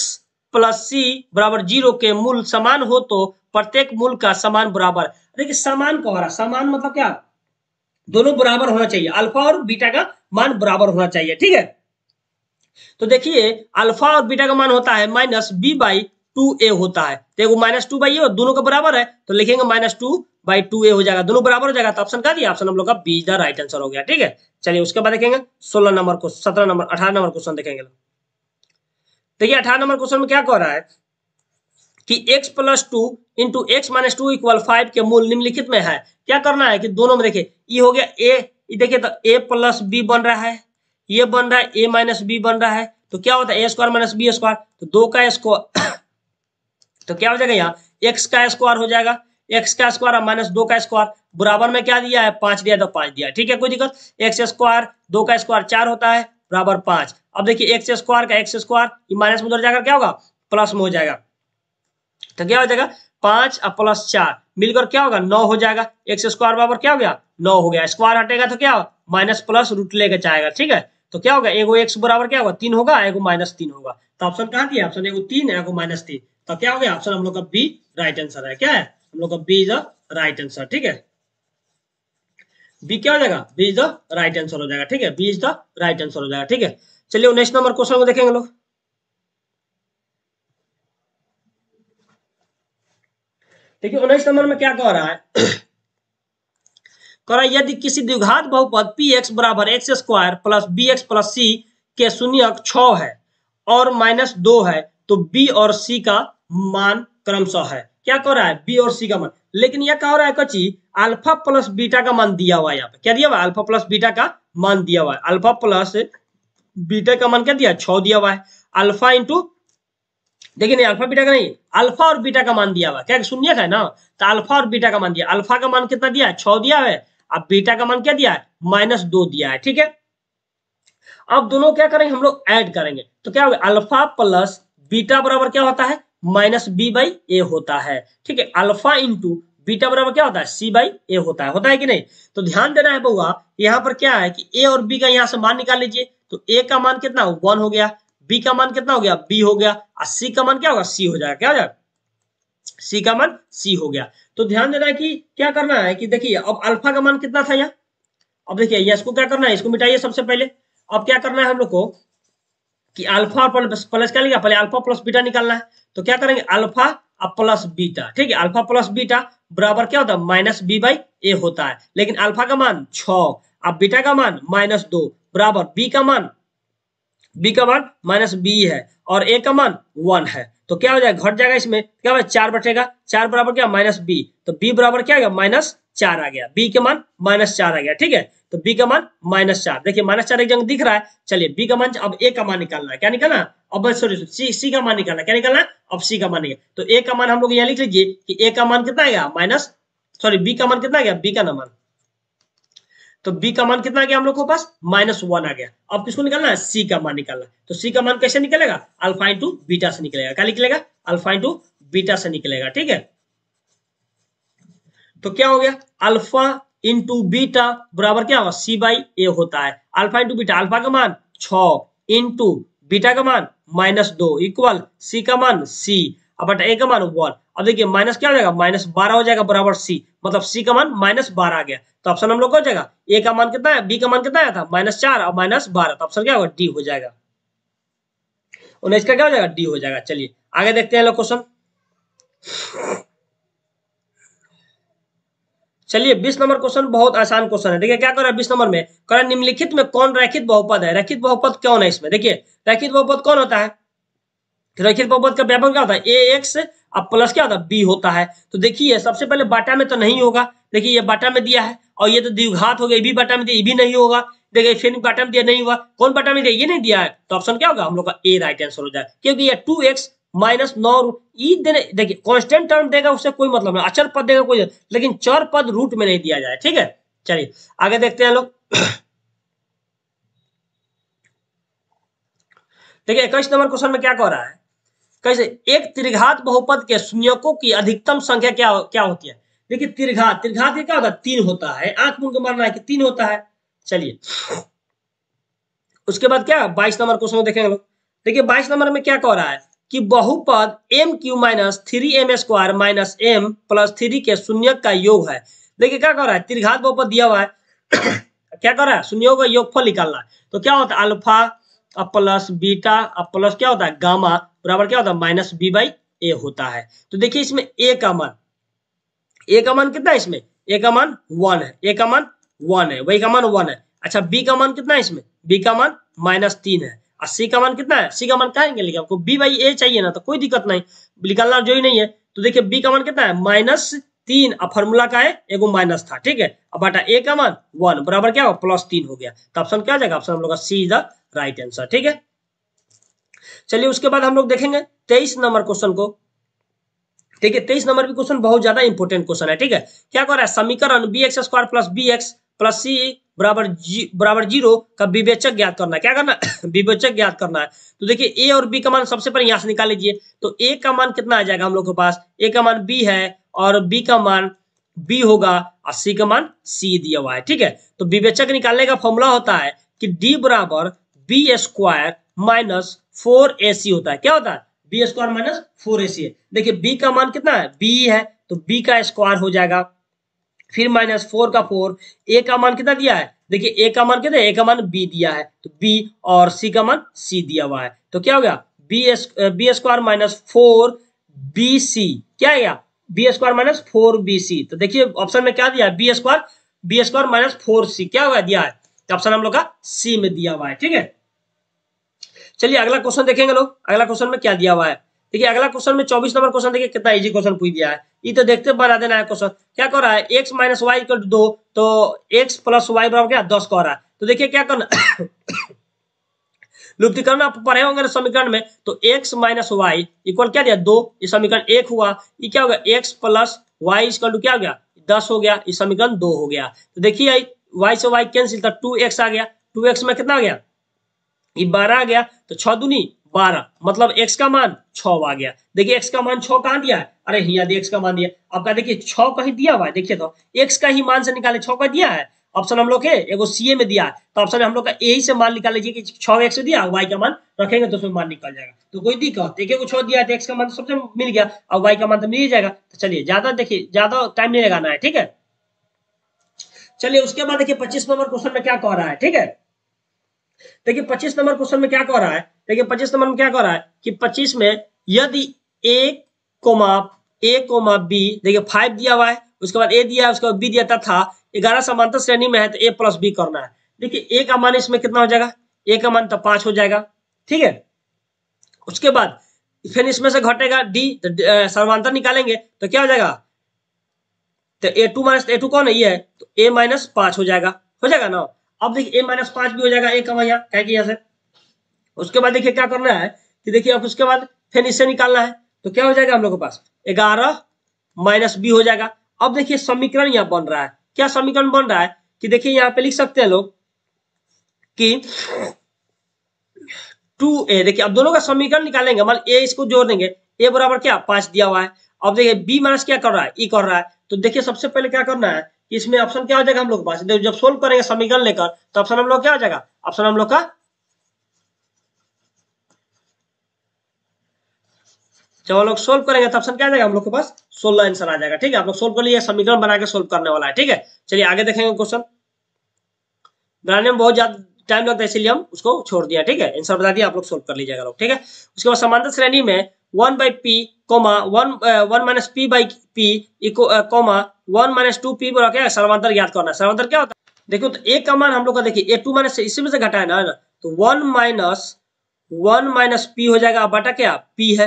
plus c बराबर जीरो के मूल समान हो तो प्रत्येक मूल का समान बराबर देखिए समान कह रहा समान मतलब क्या दोनों बराबर होना चाहिए अल्फा और बीटा का मान बराबर होना चाहिए ठीक है तो देखिए अल्फा और बीटा का मान होता है minus b by two a होता है तो देखो माइनस टू बाई ए दोनों का बराबर है तो लिखेंगे minus two by two a हो जाएगा दोनों बराबर हो जाएगा तो ऑप्शन का दिया ऑप्शन हम लोग का बी द राइट आंसर हो गया ठीक है चलिए उसके बाद देखेंगे सोलह नंबर को सत्रह नंबर अठारह नंबर क्वेश्चन देखेंगे देखिए अठारह नंबर क्वेश्चन में क्या कह रहा है कि x plus two into x minus two equal five के मूल निम्नलिखित में है क्या करना है कि दोनों में देखिए ये हो गया a देखिए तो a प्लस बी बन रहा है ये बन रहा है a माइनस बी बन रहा है तो क्या होता है a square minus b square तो दो का स्क्वायर तो क्या हो जाएगा यहाँ एक्स का स्क्वायर हो जाएगा एक्स का स्क्वायर माइनस दो का स्क्वायर बराबर में क्या दिया है पांच दिया तो पांच दिया ठीक है कोई दिक्कत एक्स स्क्वायर दो का स्क्वायर चार होता है बराबर पांच अब देखिए एक्स स्क्वायर का एक्स स्क्वायर माइनस में उधर जाकर क्या होगा प्लस में हो जाएगा तो क्या हो जाएगा पांच और प्लस चार मिलकर क्या होगा नौ हो जाएगा एक्स स्क्वायर बराबर क्या हो गया नौ हो गया स्क्वायर हटेगा तो क्या माइनस प्लस रूट लेकर जाएगा ठीक है तो क्या होगा एगो एक्स बराबर क्या होगा तीन होगा एगो माइनस तीन होगा तो ऑप्शन कहाँ थी ऑप्शन एगो तीन एगो माइनस तीन तो क्या हो गया ऑप्शन हम लोग का बी राइट आंसर है क्या है हम लोग का बी इज राइट आंसर ठीक है बी क्या हो जाएगा b is the right answer हो जाएगा ठीक है b is the right answer हो जाएगा ठीक है चलिए नेक्स्ट नंबर क्वेश्चन को देखेंगे लोग ठीक है उन्नीस नंबर में क्या कह रहा है कह रहा है यदि किसी द्विघात बहुपद पी एक्स बराबर x square plus b x plus c के शून्यक छ है और माइनस दो है तो बी और सी का मान क्रमशः है क्या कह रहा है बी और सी का मान लेकिन यह कह रहा है कची अल्फा प्लस बीटा का मान दिया हुआ है यहाँ पे क्या दिया हुआ अल्फा प्लस बीटा का मान दिया हुआ है अल्फा प्लस बीटा का मान क्या दिया छ दिया हुआ है अल्फा इंटू देखिए नहीं अल्फा बीटा का नहीं अल्फा और बीटा का मान दिया हुआ क्या सुनिए है ना तो अल्फा और बीटा का मान दिया अल्फा का मान कितना दिया है छ दिया है अब बीटा का मान क्या दिया है माइनस दो दिया है ठीक है अब दोनों क्या करेंगे हम लोग ऐड करेंगे तो क्या होगा अल्फा प्लस बीटा बराबर क्या होता है माइनस बी बाई ए होता है ठीक है अल्फा इंटू बीटा बराबर क्या होता है सी बाई ए होता है होता है कि नहीं तो ध्यान देना है बउआ यहाँ पर क्या है कि ए और बी का यहाँ से मान निकाल लीजिए तो ए का मान कितना वन हो गया बी का मान कितना हो गया बी हो गया और सी का मान क्या होगा सी हो जाएगा क्या हो जाएगा सी का मान सी हो गया तो ध्यान देना है कि क्या करना है कि देखिए अब अल्फा का मान कितना था यहाँ अब देखिए इसको क्या करना है इसको मिटाइए सबसे पहले अब क्या करना है हम लोग को कि अल्फा और प्लस क्या लिखा पहले अल्फा प्लस बीटा निकालना है तो क्या करेंगे अल्फा और प्लस बीटा ठीक है अल्फा प्लस बीटा बराबर क्या होता है माइनस बी बाई ए होता है लेकिन अल्फा का मान छ अब बीटा का मान माइनस दो बराबर बी का मान बी का मान माइनस बी है और ए का मान वन है तो क्या हो जाएगा घट जाएगा इसमें क्या होगा चार बटेगा चार बराबर क्या माइनस बी तो बी बराबर क्या गया माइनस चार आ गया बी के मान माइनस चार आ गया ठीक है तो बी का मान माइनस चार देखिए माइनस चार एक जगह दिख रहा है चलिए बी का मान अब ए का मान निकालना है क्या निकालना अब सॉरी सी सी का मान निकालना क्या निकालना अब सी का मान निकाल तो ए का मान हम लोग यहाँ लिख लीजिए कि ए का मान कितना आएगा माइनस सॉरी बी का मान कितना आ गया बी का ना मान तो बी का मान कितना आ गया हम लोग के पास माइनस वन आ गया अब किसको निकालना है सी का मान निकालना तो सी का मान कैसे निकलेगा अल्फा इंटू बीटा से निकलेगा क्या निकलेगा अल्फा इंटू बीटा से निकलेगा ठीक है तो क्या हो गया अल्फा इंटू बीटा बराबर क्या होगा सी बाई ए होता है अल्फा इंटू बीटा अल्फा का मान छ इंटू बीटा का मान माइनस दो इक्वल सी का मान सी बट ए का मान वन अब देखिए माइनस क्या हो जाएगा माइनस बारह हो जाएगा बराबर सी मतलब सी का मान माइनस बारह आ गया तो ऑप्शन हम लोग हो जाएगा ए का मान कितना है बी का मान कितना आया था माइनस चार और माइनस बारह तो ऑप्शन क्या होगा डी हो जाएगा उन्हें इसका क्या हो जाएगा डी हो जाएगा चलिए आगे देखते हैं लोग क्वेश्चन चलिए बीस नंबर क्वेश्चन बहुत आसान क्वेश्चन है देखिए क्या कर रहा है बीस नंबर में कर निम्नलिखित में कौन रैखित बहुपद है रैखित बहुपद कौन है इसमें देखिए रैखित बहुपद कौन होता है रैखित बहुपद का व्यापक क्या होता है ए एक्स अब प्लस क्या होता है बी होता है तो देखिए सबसे पहले बाटा में तो नहीं होगा देखिए ये बाटा में दिया है और ये तो द्विघात हो गया भी बाटा में दिया भी नहीं होगा देखिए फिर बाटा में दिया नहीं हुआ कौन बाटा में दिया ये नहीं दिया है तो ऑप्शन क्या होगा हम लोग का ए राइट आंसर हो जाए क्योंकि ये टू एक्स माइनस नौ रूट ई देने देखिए कॉन्स्टेंट टर्म देगा उससे कोई मतलब नहीं अचल पद देगा कोई मतलब लेकिन चर पद रूट में नहीं दिया जाए ठीक है चलिए आगे देखते हैं लोग देखिए इक्कीस नंबर क्वेश्चन में क्या कह रहा है कैसे एक त्रिघात बहुपद के शून्यकों की अधिकतम संख्या क्या क्या होती है देखिए त्रिघात त्रिघात क्या होता है तीन होता है आंख मूल मारना है कि तीन होता है चलिए उसके बाद क्या बाईस नंबर क्वेश्चन देखेंगे लोग देखिए बाईस नंबर में क्या कह रहा है कि बहुपद m cube minus three m square minus m plus three के शून्य का योग है देखिए क्या कह रहा है त्रिघात बहुपद दिया हुआ है क्या कह रहा है शून्य का योगफल निकालना है तो क्या होता है अल्फा प्लस बीटा प्लस क्या होता है गामा बराबर क्या होता है माइनस बी बाई ए होता है तो देखिए इसमें ए का मान ए का मान कितना है इसमें ए का मान वन है ए का मान वन है वही का मान वन है अच्छा बी का मान कितना है इसमें बी का मान माइनस तीन है और सी का मान कितना है सी का मान कहेंगे लेकिन आपको बी बाई ए चाहिए ना तो कोई दिक्कत नहीं निकालना जो ही नहीं है तो देखिए बी का मान कितना है माइनस तीन अब फॉर्मूला का है एगो माइनस था ठीक है अब बाटा ए का मान वन बराबर क्या हो प्लस तीन हो गया तो ऑप्शन क्या हो जाएगा ऑप्शन हम लोग का सी इज द राइट आंसर ठीक है चलिए उसके बाद हम लोग देखेंगे तेईस नंबर क्वेश्चन को ठीक है तेईस नंबर भी क्वेश्चन बहुत ज्यादा इंपोर्टेंट क्वेश्चन है ठीक है क्या कह रहा है समीकरण b x square plus b x plus c बराबर जी बराबर जीरो का विवेचक ज्ञात करना है क्या करना है विवेचक ज्ञात करना है तो देखिए ए और बी का मान सबसे पहले यहां से निकाल लीजिए तो ए का मान कितना आ जाएगा हम लोग के पास ए का मान बी है और बी का मान बी होगा और सी का मान सी दिया हुआ है ठीक है तो विवेचक निकालने का फॉर्मूला होता है कि डी बराबर b square minus four a c होता है क्या होता है b square minus four a c है देखिए बी का मान कितना है बी है तो बी का स्क्वायर हो जाएगा फिर माइनस फोर का फोर ए का मान कितना दिया है देखिए ए का मान कितना ए का मान बी दिया है तो बी और सी का मान सी दिया हुआ है तो क्या हो गया b b square minus four b c क्या गया b square minus four b c तो देखिए ऑप्शन में क्या दिया है b square b square minus four c क्या हुआ दिया है ऑप्शन तो हम लोग का सी में दिया हुआ है ठीक है चलिए अगला क्वेश्चन देखेंगे लोग अगला क्वेश्चन में क्या दिया हुआ है देखिए अगला क्वेश्चन में चौबीस नंबर क्वेश्चन देखिए कितना इजी क्वेश्चन पूछ दिया है ये तो देखते बना देना है क्वेश्चन क्या कर रहा है x minus y equal to दो तो एक्स प्लस वाई बराबर क्या दस कह रहा है तो देखिए क्या करना लुप्तिकरण आप पढ़े होंगे समीकरण में तो x माइनस वाई इक्वल क्या दिया दो ये समीकरण एक हुआ ये क्या हो गया x plus y equal to क्या हो गया दस हो गया ये समीकरण दो हो गया तो देखिए y से y कैंसिल था एक्स आ गया टू एक्स में कितना आ गया ये बारह आ गया तो छ दूनी बारह मतलब एक्स का मान छ आ गया देखिए एक्स का मान छ कहाँ दिया है अरे यहाँ एक्स का मान दिया आपका देखिए छ कहीं दिया हुआ है देखिए तो एक्स का ही मान से निकाले छ का दिया है ऑप्शन हम लोग के एगो सीए में दिया तो ऑप्शन हम लोग का ए से मान निकाल लीजिए कि छह एक्स दिया वाई का मान रखेंगे तो उसमें मान निकल जाएगा तो कोई दिक्कत एक छह दिया है तो एक्स का मान सबसे मिल गया और वाई का मान तो मिल ही जाएगा तो चलिए ज्यादा देखिए ज्यादा टाइम नहीं लगाना है ठीक है चलिए उसके बाद देखिए पच्चीस नंबर क्वेश्चन में क्या कह रहा है ठीक है देखिए पच्चीस नंबर क्वेश्चन में क्या कह रहा है देखिए पच्चीस नंबर में क्या कह रहा है कि पच्चीस में यदि a comma a comma b देखिए फाइव दिया हुआ है उसके बाद ए दिया है उसके बाद बी दिया तथा ग्यारह समांतर श्रेणी में है तो ए प्लस बी करना है देखिए ए का मान इसमें कितना हो जाएगा ए का मान तो पांच हो जाएगा ठीक है उसके बाद फिर इसमें से घटेगा डी तो समांतर निकालेंगे तो क्या हो जाएगा तो a two minus a two कौन है ये है तो ए माइनस पांच हो जाएगा हो जाएगा ना अब देखिए ए माइनस पांच भी हो जाएगा ए का भैया क्या किया सर उसके बाद देखिए क्या करना है कि देखिए अब उसके बाद फिर इससे निकालना है तो क्या हो जाएगा हम लोग के पास ग्यारह माइनस बी हो जाएगा अब देखिए समीकरण यहाँ बन रहा है क्या समीकरण बन रहा है कि देखिए यहाँ पे लिख सकते हैं लोग कि टू ए देखिए अब दोनों का समीकरण निकालेंगे मान ए इसको जोड़ देंगे ए बराबर क्या पांच दिया हुआ है अब देखिए बी माइनस क्या कर रहा है ई e कर रहा है तो देखिए सबसे पहले क्या करना है इसमें ऑप्शन क्या हो जाएगा हम लोग पास जब सोल्व करेंगे समीकरण लेकर तो ऑप्शन हम लोग क्या हो जाएगा ऑप्शन हम लोग का जब हम लोग सोल्व करेंगे तो ऑप्शन क्या जाएगा हम लोग के पास सोलह आंसर आ जाएगा ठीक है आप लोग सोल्व कर लिए समीकरण बना के सोल्व करने वाला है ठीक है चलिए आगे देखेंगे क्वेश्चन बनाने में बहुत ज्यादा टाइम लगता है इसीलिए हम उसको छोड़ दिया ठीक है आंसर बता दिया आप लोग सोल्व कर लीजिएगा लोग ठीक है उसके बाद समांतर श्रेणी में one by P comma one one minus P by P इको comma one minus two P बोला क्या सर्वांतर ज्ञात करना है सर्वांतर क्या होता है देखो तो ए का मान हम लोग का देखिए ए टू माइनस में से घटाए ना तो one minus one minus P हो जाएगा बटा क्या पी है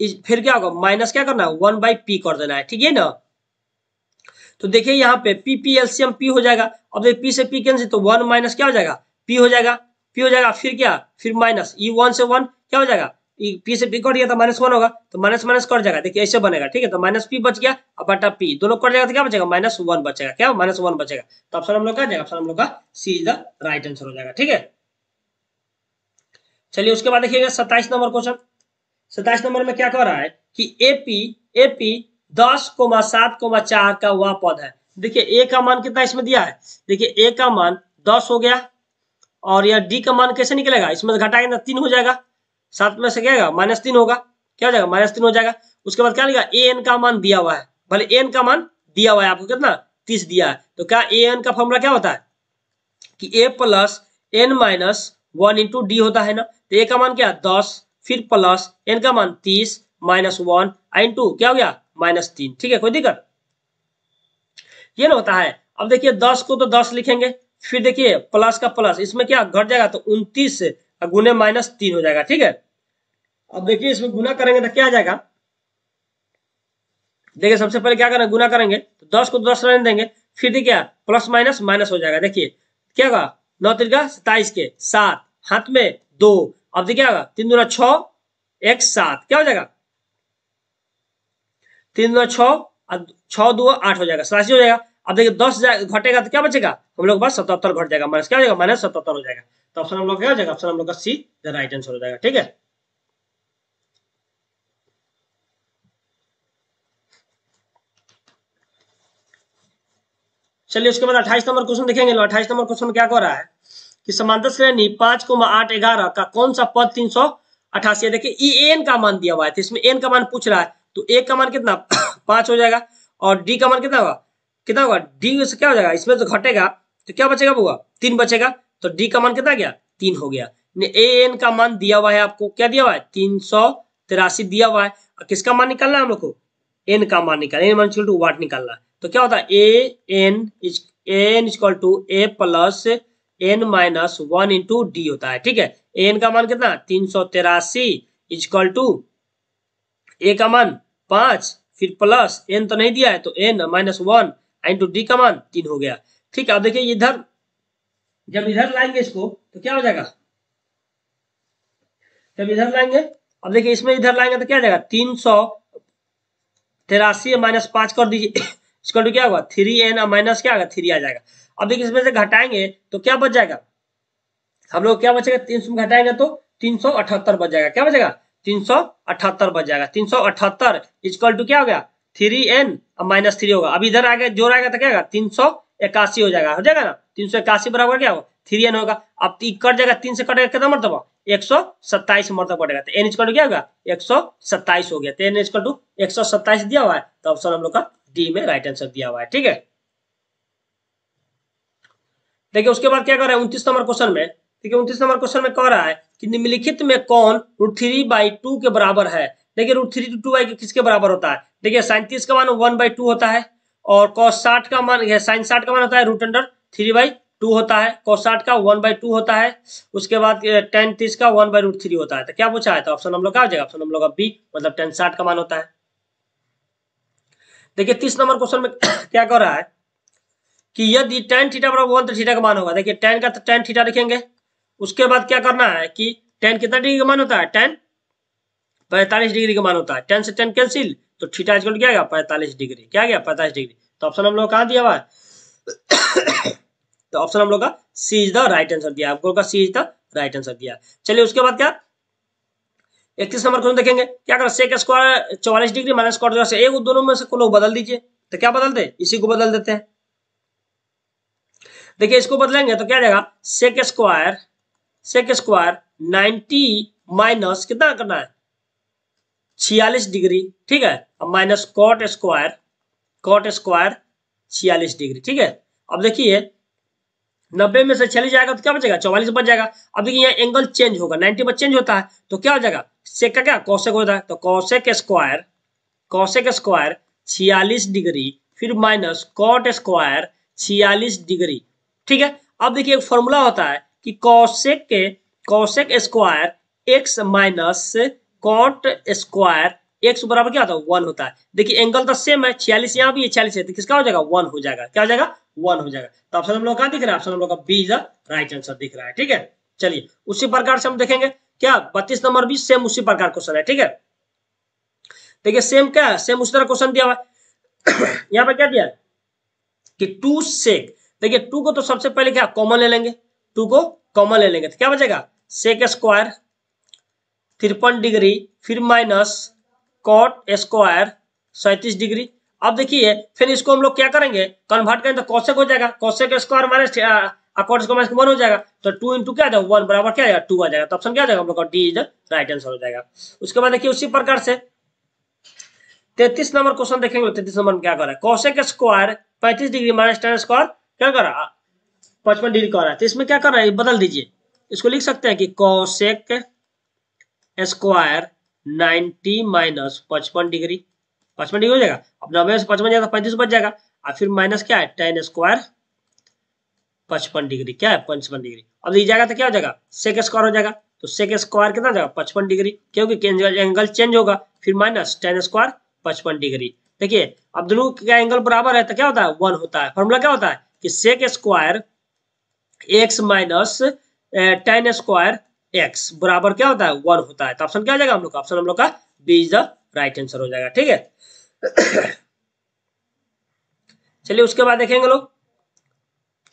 इस, फिर क्या होगा माइनस क्या करना है वन बाई पी कर देना है ठीक है ना तो देखिए यहाँ पे पी पी एलसीएम पी हो जाएगा अब देखिए पी से पी कैंसिल तो वन माइनस क्या हो जाएगा पी हो जाएगा पी हो जाएगा फिर क्या फिर माइनस ई वन से वन क्या हो जाएगा पी से पी कट गया तो माइनस वन होगा तो माइनस माइनस कट जाएगा देखिए ऐसे बनेगा ठीक है तो माइनस पी बच गया और बटा पी दोनों कट जाएगा तो क्या बचेगा माइनस वन बचेगा क्या माइनस वन बचेगा तो ऑप्शन हम लोग क्या जाएगा ऑप्शन हम लोग का सी इज द राइट आंसर हो जाएगा ठीक है चलिए उसके बाद देखिएगा सत्ताईस नंबर क्वेश्चन सत्ताईस नंबर में क्या कह रहा है कि एपी एपी दस कोमा सात कोमा चार का वह पद है देखिए ए का मान कितना इसमें दिया है देखिए ए का मान दस हो गया और यह डी का मान कैसे निकलेगा इसमें तो घटाएंगे तो तीन हो जाएगा सात में से क्या आएगा माइनस तीन होगा क्या हो जाएगा माइनस तीन हो जाएगा उसके बाद क्या लिखा ए एन का मान दिया हुआ है भले ए एन का मान दिया हुआ है आपको कितना तीस दिया है तो क्या ए एन का फॉर्मूला क्या होता है कि ए plus N minus one into D होता है ना तो ए का मान क्या दस फिर प्लस एन का मान तीस माइनस वन इंटू क्या हो गया माइनस तीन ठीक है कोई दिक्कत ये ना होता है अब देखिए दस को तो दस लिखेंगे फिर देखिए प्लस का प्लस इसमें क्या घट जाएगा तो उन्तीस और गुने माइनस तीन हो जाएगा ठीक है अब देखिए इसमें गुना करेंगे तो क्या आ जाएगा देखिए सबसे पहले क्या करें गुना करेंगे तो दस को दस रहने देंगे फिर देखिए प्लस माइनस माइनस हो जाएगा देखिए क्या होगा नौ तिरका सताइस के सात हाथ में दो अब देखिए होगा तीन दुना छ एक सात क्या हो जाएगा तीन छ छ दो आठ हो जाएगा सतासी हो जाएगा अब देखिए दस घटेगा तो क्या बचेगा हम लोग के पास सतहत्तर घट जाएगा माइनस क्या हो जाएगा माइनस सतहत्तर हो जाएगा तो ऑप्शन हम लोग क्या हो जाएगा ऑप्शन हम लोग का सी राइट आंसर हो जाएगा ठीक है चलिए उसके बाद अट्ठाईस नंबर क्वेश्चन देखेंगे अट्ठाईस नंबर क्वेश्चन क्या कह रहा है कि समांतर श्रेणी पांच को आठ ग्यारह का कौन सा पद तीन सौ अठासी है देखिए ई एन का मान दिया हुआ है तो इसमें एन का मान पूछ रहा है तो ए का मान कितना पांच हो जाएगा और डी का मान कितना होगा कितना होगा डी से क्या हो जाएगा इसमें तो घटेगा तो क्या बचेगा बुआ तीन बचेगा तो डी का मान कितना गया तीन हो गया ए एन का मान दिया हुआ है आपको क्या दिया हुआ है तीन सौ तिरासी दिया हुआ है किसका मान निकालना है हम लोग को एन का मान निकालना एन मान टू वाट निकालना तो क्या होता है A N is N equal to A plus N minus one into D होता है ठीक है एन का मान कितना तीन सौ तेरासी इक्वल टू ए का मान पांच फिर प्लस एन तो नहीं दिया है तो N minus one N two D का मान तीन हो गया ठीक है अब देखिए इधर जब इधर लाएंगे इसको तो क्या हो जाएगा जब इधर लाएंगे अब देखिए इसमें इधर लाएंगे तो क्या जाएगा तीन सौ तिरासी माइनस पांच कर दीजिए इसका मतलब क्या होगा थ्री एन माइनस क्या होगा थ्री आ जाएगा अब देखिए इसमें से घटाएंगे तो क्या बच जाएगा हम लोग क्या बचेगा तीन सौ घटाएंगे तो तीन सौ अठहत्तर बच जाएगा क्या बचेगा तीन सौ अठहत्तर बच जाएगा तीन सौ अठहत्तर इजकल टू क्या हो गया थ्री एन अब माइनस थ्री होगा अब इधर आगे जोड़ आएगा तो क्या होगा तीन सौ इक्यासी हो जाएगा हो जाएगा ना तीन सौ इक्यासी बराबर क्या होगा थ्री एन होगा अब तो कट जाएगा तीन से कटेगा कितना मरतब एक सौ सत्ताईस मरतब कटेगा तो एन इजकल टू क्या होगा एक सौ सत्ताईस हो गया तो एन इजकल टू एक सौ सत्ताईस दिया हुआ है तो ऑप्शन हम लोग का डी में राइट आंसर दिया हुआ है ठीक है देखिए उसके बाद क्या कर रहा है उन्तीस नंबर क्वेश्चन में ठीक है उन्तीस नंबर क्वेश्चन में कह रहा है कि निम्नलिखित में कौन रूट थ्री बाई टू के बराबर है देखिए root three two two Y किसके बराबर होता है देखिए साइन तीस का मान वन बाई टू होता है और कॉस साठ का मान साइन साठ का मान होता है root under three by two होता है कॉस साठ का वन बाई टू होता है उसके बाद टेन तीस का वन बाई रूट थ्री होता है तो क्या पूछा है तो ऑप्शन हम लोग का हो जाएगा ऑप्शन हम लोग का बी मतलब टेन साठ का मान होता है देखिए तीस नंबर क्वेश्चन में क्या कह रहा है कि यदि टेन थीटा बराबर वन तो थीटा का मान होगा देखिए टेन का तो टेन थीटा लिखेंगे उसके बाद क्या करना है कि टेन कितना डिग्री का मान होता है टेन पैंतालीस डिग्री का मान होता है टेन से टेन कैंसिल तो थीटा इजकल क्या गया पैंतालीस डिग्री क्या गया पैंतालीस डिग्री तो ऑप्शन हम लोग कहाँ दिया हुआ है तो ऑप्शन हम लोग का सी इज द राइट आंसर दिया आपको का सी इज द राइट आंसर दिया चलिए उसके बाद क्या इकतीस नंबर क्वेश्चन देखेंगे क्या करो सेक स्क्वायर चौवालीस डिग्री माइनस स्क्वायर से एक दोनों में से को लोग बदल दीजिए तो क्या बदलते इसी को बदल देते हैं देखिए इसको बदलेंगे तो क्या जाएगा sec square sec square ninety minus कितना करना है छियालीस डिग्री ठीक है अब minus cot square cot square छियालीस डिग्री ठीक है अब देखिए नब्बे में से छियालीस जाएगा तो क्या बचेगा चौवालीस बच जाएगा अब देखिए यहाँ एंगल चेंज होगा नाइन्टी पर चेंज होता है तो क्या हो जाएगा सेक का क्या कौशेक होता है तो कौशेक स्क्वायर कौशेक स्क्वायर छियालीस डिग्री फिर माइनस कॉट स्क्वायर छियालीस डिग्री ठीक है अब देखिए एक फॉर्मूला होता है कि कौशेक के cosec square X minus cot square X बराबर क्या होता है वन होता है देखिए एंगल तो सेम है छियालीस यहाँ भी छियालीस है तो किसका हो जाएगा वन हो जाएगा क्या हो जाएगा वन हो जाएगा तो ऑप्शन हम लोग कहा दिख रहा है ऑप्शन हम लोग का बी इज राइट आंसर दिख रहा है ठीक है चलिए उसी प्रकार से हम देखेंगे क्या बत्तीस नंबर भी सेम उसी प्रकार क्वेश्चन है ठीक है देखिए सेम क्या है सेम उसी तरह क्वेश्चन दिया हुआ है यहाँ पर क्या दिया कि टू सेक देखिए टू को तो सबसे पहले क्या कॉमन ले लेंगे टू को कॉमन ले लेंगे तो क्या बचेगा सेक स्क्वायर तिरपन डिग्री फिर माइनस कॉट स्क्वायर सैंतीस डिग्री अब देखिए फिर इसको हम लोग क्या करेंगे कन्वर्ट करें तो कौशेक हो जाएगा cosec square minus accord square minus one हो जाएगा तो टू इंटू क्या जाएगा वन बराबर क्या जाएगा टू आ जाएगा तो ऑप्शन क्या जाएगा हम लोग का D is the right answer हो जाएगा उसके बाद देखिए उसी प्रकार से तैतीस नंबर क्वेश्चन देखेंगे तो तैतीस नंबर क्या कर रहा है कौशेक स्क्वायर पैंतीस डिग्री माइनस टेन स्क्वायर क्या कर रहा है पचपन डिग्री कर रहा है तो इसमें क्या कर रहा है बदल दीजिए इसको लिख सकते हैं कि कौशेक स्क्वायर नाइन्टी माइनस पचपन डिग्री पचपन डिग्री हो जाएगा अब नब्बे से पचपन जाएगा पैंतीस बच जाएगा और फिर माइनस क्या है टेन स्क्वायर पचपन डिग्री क्या है पचपन डिग्री अब ये जाएगा तो क्या हो जाएगा सेक स्क्वायर हो जाएगा तो सेक स्क्वायर कितना जाएगा पचपन डिग्री क्योंकि एंगल चेंज होगा फिर माइनस टेन स्क्वायर पचपन डिग्री देखिए अब दोनों का एंगल बराबर है तो क्या होता है वन होता है फॉर्मूला क्या होता है कि sec square X minus tan square X बराबर क्या होता है वन होता है तो ऑप्शन क्या हो जाएगा हम लोग का ऑप्शन हम लोग का B is the right answer हो जाएगा ठीक है चलिए उसके बाद देखेंगे लोग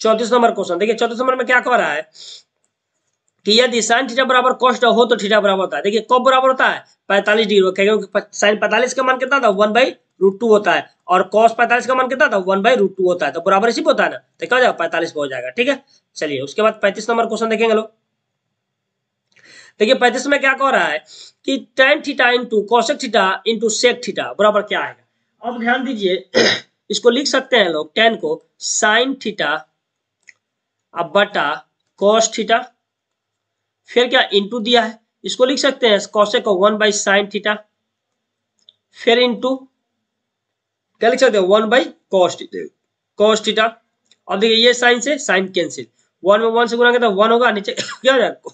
चौतीस नंबर क्वेश्चन देखिए चौतीस नंबर में क्या कह रहा है कि यदि साइन थीटा बराबर कॉस्ट हो तो थीटा बराबर होता है देखिए कब बराबर होता है पैंतालीस डिग्री क्या क्योंकि साइन पैंतालीस का मान कितना था वन बाई रूट टू होता है और कॉस पैंतालीस का मान कितना था वन बाई रूट टू होता है तो बराबर इसी होता है ना तो क्या हो जाएगा पैंतालीस हो जाएगा ठीक है चलिए उसके बाद पैंतीस नंबर क्वेश्चन देखेंगे लोग देखिए पैंतीस में क्या कह रहा है कि tan theta into cosec theta into sec theta बराबर क्या आएगा अब ध्यान दीजिए इसको लिख सकते हैं लोग टेन को साइन थीटा अब बटा कॉस थीटा फिर क्या इंटू दिया है इसको लिख सकते हैं कौशे को वन बाई साइन थीटा फिर इंटू क्या लिख सकते हैं one by cost cos theta अब देखिए ये साइन से साइन कैंसिल वन में वन से गुना करता वन होगा नीचे क्या हो जाएगा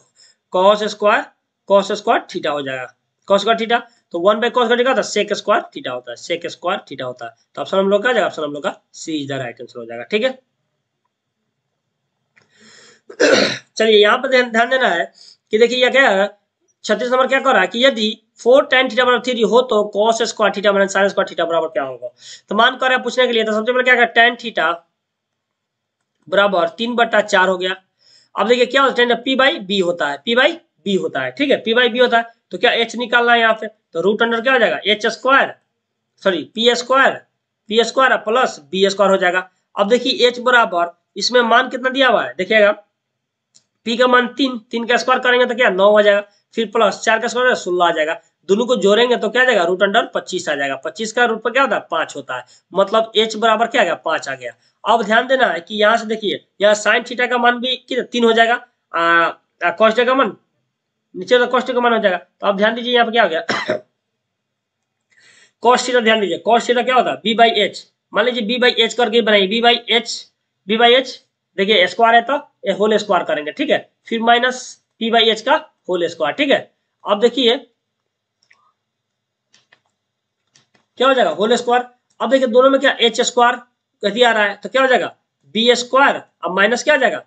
cos square cos square theta हो जाएगा कॉस स्क्वायर थीटा तो वन बाई कॉस कटेगा तो सेक स्क्वायर थीटा होता है सेक स्क्वायर थीटा होता है तो ऑप्शन हम लोग का ऑप्शन हम लोग का सी इज द राइट आंसर हो जाएगा ठीक है चलिए यहाँ पर ध्यान देना है कि देखिए यह क्या है छत्तीस नंबर क्या कर रहा है कि यदि फोर टेन थीटा बराबर थ्री हो तो कॉस स्क्वायर थीटा बराबर साइन स्क्वायर थीटा बराबर क्या होगा तो मान कर रहे पूछने के लिए तो सबसे पहले क्या टेन थीटा बराबर तीन बट्टा चार हो गया अब देखिए क्या होता है पी बाई बी होता है पी बाई बी होता है ठीक है पी बाई बी होता है तो क्या एच निकालना है यहाँ पे तो रूट अंडर क्या हो जाएगा H square sorry P square P square plus B square हो जाएगा अब देखिए एच बराबर इसमें मान कितना दिया हुआ है देखिएगा पी का मान तीन तीन का स्क्वायर करेंगे तो क्या नौ हो जाएगा फिर प्लस चार का स्क्वायर सोलह आ जाएगा दोनों को जोड़ेंगे तो क्या जाएगा रूट अंडर पच्चीस आ जाएगा पच्चीस का रूट पर क्या होता है पांच होता है मतलब एच बराबर क्या आ गया पांच आ गया अब ध्यान देना है कि यहाँ से देखिए यहाँ साइन थीटा का मान भी कितना तीन हो जाएगा कॉस्ट का मान नीचे तो कॉस्ट का मान हो जाएगा तो अब ध्यान दीजिए यहाँ पर क्या हो गया कॉस्ट सीटा ध्यान दीजिए कॉस्ट सीटा क्या होता है बी बाई एच मान लीजिए बी बाई एच करके बनाइए B by H B by H देखिए स्क्वायर है तो होल स्क्वायर करेंगे ठीक है फिर माइनस पी बाई एच का होल स्क्वायर ठीक है अब देखिए क्या हो जाएगा होल स्क्वायर अब देखिए दोनों में क्या एच स्क्वायर आ रहा है तो क्या हो जाएगा बी स्क्वायर अब माइनस क्या आ जाएगा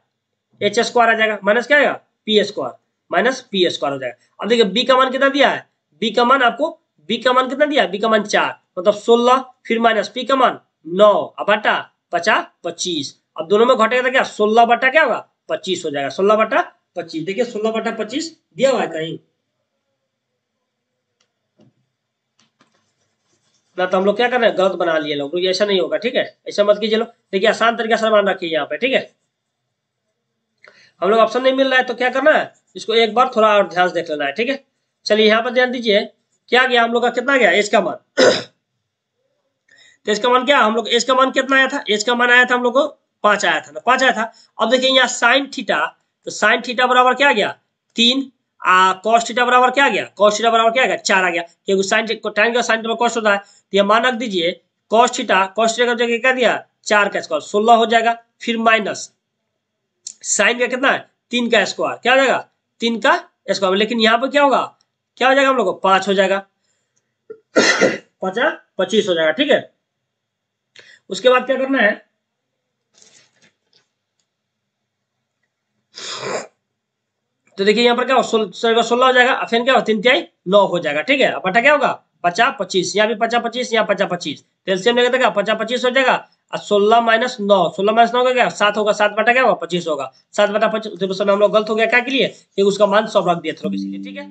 एच स्क्वायर आ जाएगा माइनस क्या आएगा P square minus P square हो जाएगा अब देखिए बी का मान कितना दिया है बी का मान आपको बी का मान कितना दिया बी का मान चार मतलब सोलह फिर माइनस पी का मान नौ अब बटा पचास पच्चीस अब दोनों में घटेगा तो क्या सोलह बटा क्या होगा पच्चीस हो जाएगा सोलह बटा पच्चीस देखिए सोलह बटा पच्चीस दिया हुआ है कहीं ना तो हम लोग क्या कर रहे हैं गलत बना लिए लोग ऐसा नहीं होगा ठीक है ऐसा मत कीजिए लोग देखिए आसान तरीका से मान रखिए यहाँ पे ठीक है हम लोग ऑप्शन नहीं मिल रहा है तो क्या करना है इसको एक बार थोड़ा और ध्यान देख लेना है ठीक है चलिए यहाँ पर ध्यान दीजिए क्या गया हम लोग का कितना गया एज का मान तो इसका मान क्या हम लोग एज का मान कितना आया था एज का मान आया था हम लोग को पांच आया था ना तो पांच आया था अब देखिए यहाँ साइन थीटा तो साइन थीटा बराबर क्या गया तीन कॉस्ट बराबर क्या गया कॉस्ट बराबर क्या गया चार आ गया क्योंकि साइन टाइम का साइन कॉस्ट होता है तो यह मान रख दीजिए कॉस्ट थीटा का जगह क्या दिया चार का स्क्वायर सोलह हो जाएगा फिर माइनस साइन का कितना है तीन का स्क्वायर क्या हो जाएगा तीन का स्क्वायर लेकिन यहाँ पर क्या होगा क्या हो जाएगा हम लोग को पांच हो जाएगा पचास पच्चीस हो जाएगा ठीक है उसके बाद क्या करना है तो देखिए यहाँ पर क्या होगा सोलह हो जाएगा फिर क्या होगा तीन तिहाई नौ हो जाएगा ठीक है बटा क्या होगा पचास पच्चीस यहाँ भी पचास पच्चीस यहाँ पचास पच्चीस तो एल्सियम देखा पचास पच्चीस हो जाएगा और सोलह माइनस नौ सोलह माइनस नौ क्या सात होगा सात बटा क्या होगा पच्चीस होगा सात बटा पच्चीस हम लोग गलत हो गया क्या के लिए क्योंकि उसका मान सौ रख दिया ठीक है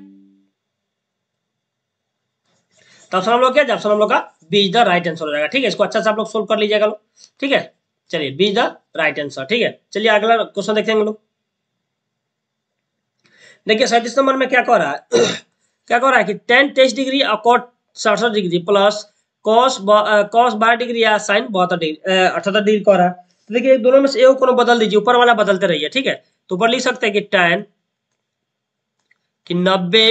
तो हम लोग क्या ऑप्शन हम लोग का बीज द राइट आंसर हो जाएगा ठीक है इसको अच्छा से आप लोग सोल्व कर लीजिएगा लोग ठीक है चलिए बीज द राइट आंसर ठीक है चलिए अगला क्वेश्चन देखते हैं हम लोग देखिए सैंतीस नंबर में क्या कह रहा है क्या कह रहा है कि टेन तेईस डिग्री और कॉट सड़सठ डिग्री प्लस कॉस कॉस बारह डिग्री या साइन बहत्तर डिग्री अठहत्तर डिग्री कह रहा है तो देखिए दोनों में से एक को बदल दीजिए ऊपर वाला बदलते रहिए ठीक है तो ऊपर लिख सकते हैं कि टेन कि नब्बे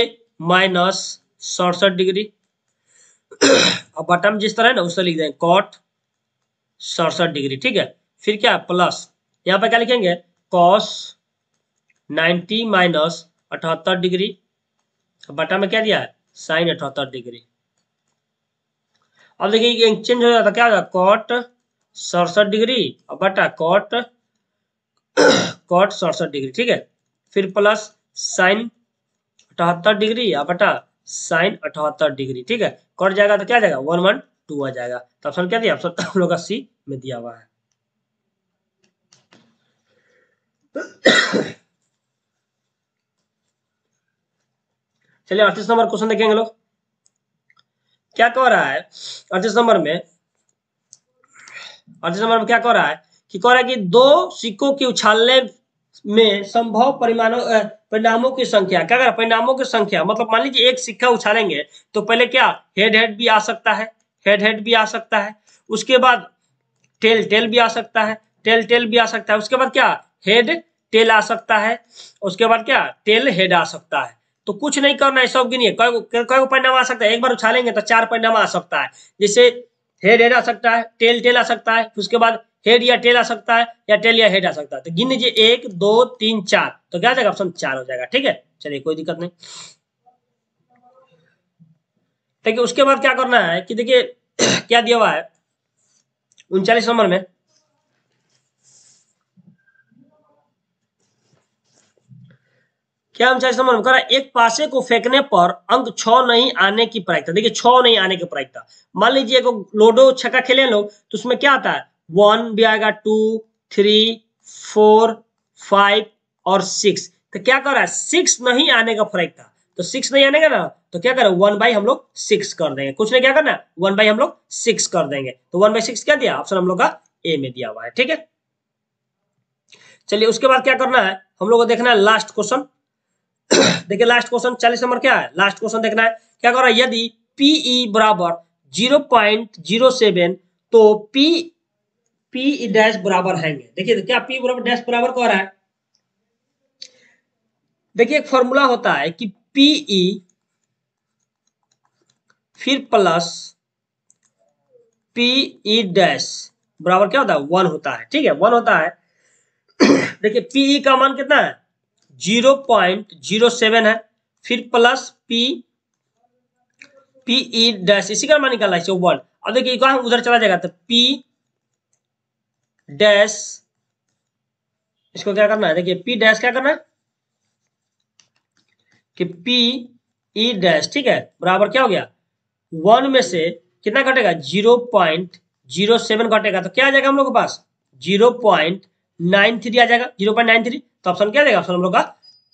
माइनस सड़सठ डिग्री और बटम जिस तरह है ना उससे लिख देंगे कॉट सड़सठ डिग्री ठीक है फिर क्या प्लस यहाँ पर क्या लिखेंगे कॉस 90 माइनस अठहत्तर डिग्री बटा में क्या दिया है साइन अठहत्तर डिग्री अब देखिए चेंज हो जाता क्या होगा कॉट सड़सठ डिग्री और बटा कॉट कॉट सड़सठ डिग्री ठीक है फिर प्लस साइन अठहत्तर डिग्री और बटा साइन अठहत्तर डिग्री ठीक है कट जाएगा तो क्या जाएगा वन वन टू आ जाएगा तो ऑप्शन क्या दिया ऑप्शन हम लोग का सी में दिया हुआ है चलिए अड़तीस नंबर क्वेश्चन देखेंगे लोग क्या कह रहा है अड़तीस नंबर में अड़तीस नंबर में क्या कह रहा है कि कह रहा है कि दो सिक्कों के उछालने में संभव परिमाणों परिणामों की संख्या क्या कह रहा है परिणामों की संख्या मतलब मान लीजिए एक सिक्का उछालेंगे तो पहले क्या हेड हेड भी आ सकता है हेड हेड भी आ सकता है उसके बाद टेल टेल भी आ सकता है टेल टेल भी आ सकता है उसके बाद क्या हेड टेल आ सकता है उसके बाद क्या टेल हेड आ सकता है तो कुछ नहीं करना है सब गिनिए कई कई परिणाम आ सकता है एक बार उछालेंगे तो चार परिणाम आ सकता है जैसे हेड हेड आ सकता है टेल टेल आ सकता है उसके बाद हेड या टेल आ सकता है या टेल या हेड आ सकता है तो गिन लीजिए एक दो तीन चार तो क्या जाएगा ऑप्शन चार हो जाएगा ठीक है चलिए कोई दिक्कत नहीं देखिए उसके बाद क्या करना है कि देखिए क्या दिया हुआ है उनचालीस नंबर में क्या हम चालीस नंबर में एक पासे को फेंकने पर अंक छ नहीं आने की प्रायिकता देखिए छ नहीं आने की प्रायिकता मान लीजिए लोडो छक्का खेले लोग तो उसमें क्या आता है वन भी आएगा टू थ्री फोर फाइव और सिक्स तो क्या कर रहा है सिक्स नहीं आने का फर्क था तो सिक्स नहीं आने का ना तो क्या करें वन बाई हम लोग सिक्स कर देंगे कुछ नहीं क्या करना वन बाई हम लोग सिक्स कर देंगे तो वन बाई सिक्स क्या दिया ऑप्शन हम लोग का ए में दिया हुआ है ठीक है चलिए उसके बाद क्या करना है हम लोग को देखना है लास्ट क्वेश्चन देखिए लास्ट क्वेश्चन चालीस नंबर क्या है लास्ट क्वेश्चन देखना है क्या कर रहा है यदि पीई e बराबर जीरो पॉइंट जीरो सेवन तो पी पी डैश बराबर हैंगे देखिए क्या पी बराबर डैश बराबर कह रहा है देखिए एक फॉर्मूला होता है कि पीई e फिर प्लस पीई डैश बराबर क्या होता है वन होता है ठीक है वन होता है देखिए पीई e का मान कितना है जीरो पॉइंट जीरो सेवन है फिर plus P P E dash इसी का मान निकालना है वन अब देखिए कहा उधर चला जाएगा तो पी डैश इसको क्या करना है देखिए पी डैश क्या करना है कि पी ई डैश ठीक है बराबर क्या हो गया वन में से कितना घटेगा जीरो पॉइंट जीरो सेवन घटेगा तो क्या आ जाएगा हम लोग के पास जीरो पॉइंट नाइन थ्री आ जाएगा जीरो पॉइंट नाइन थ्री तो ऑप्शन क्या देगा ऑप्शन हम लोग का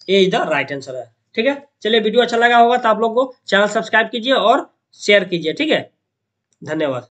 A is the right answer है ठीक है चलिए वीडियो अच्छा लगा होगा तो आप लोग को चैनल सब्सक्राइब कीजिए और शेयर कीजिए ठीक है धन्यवाद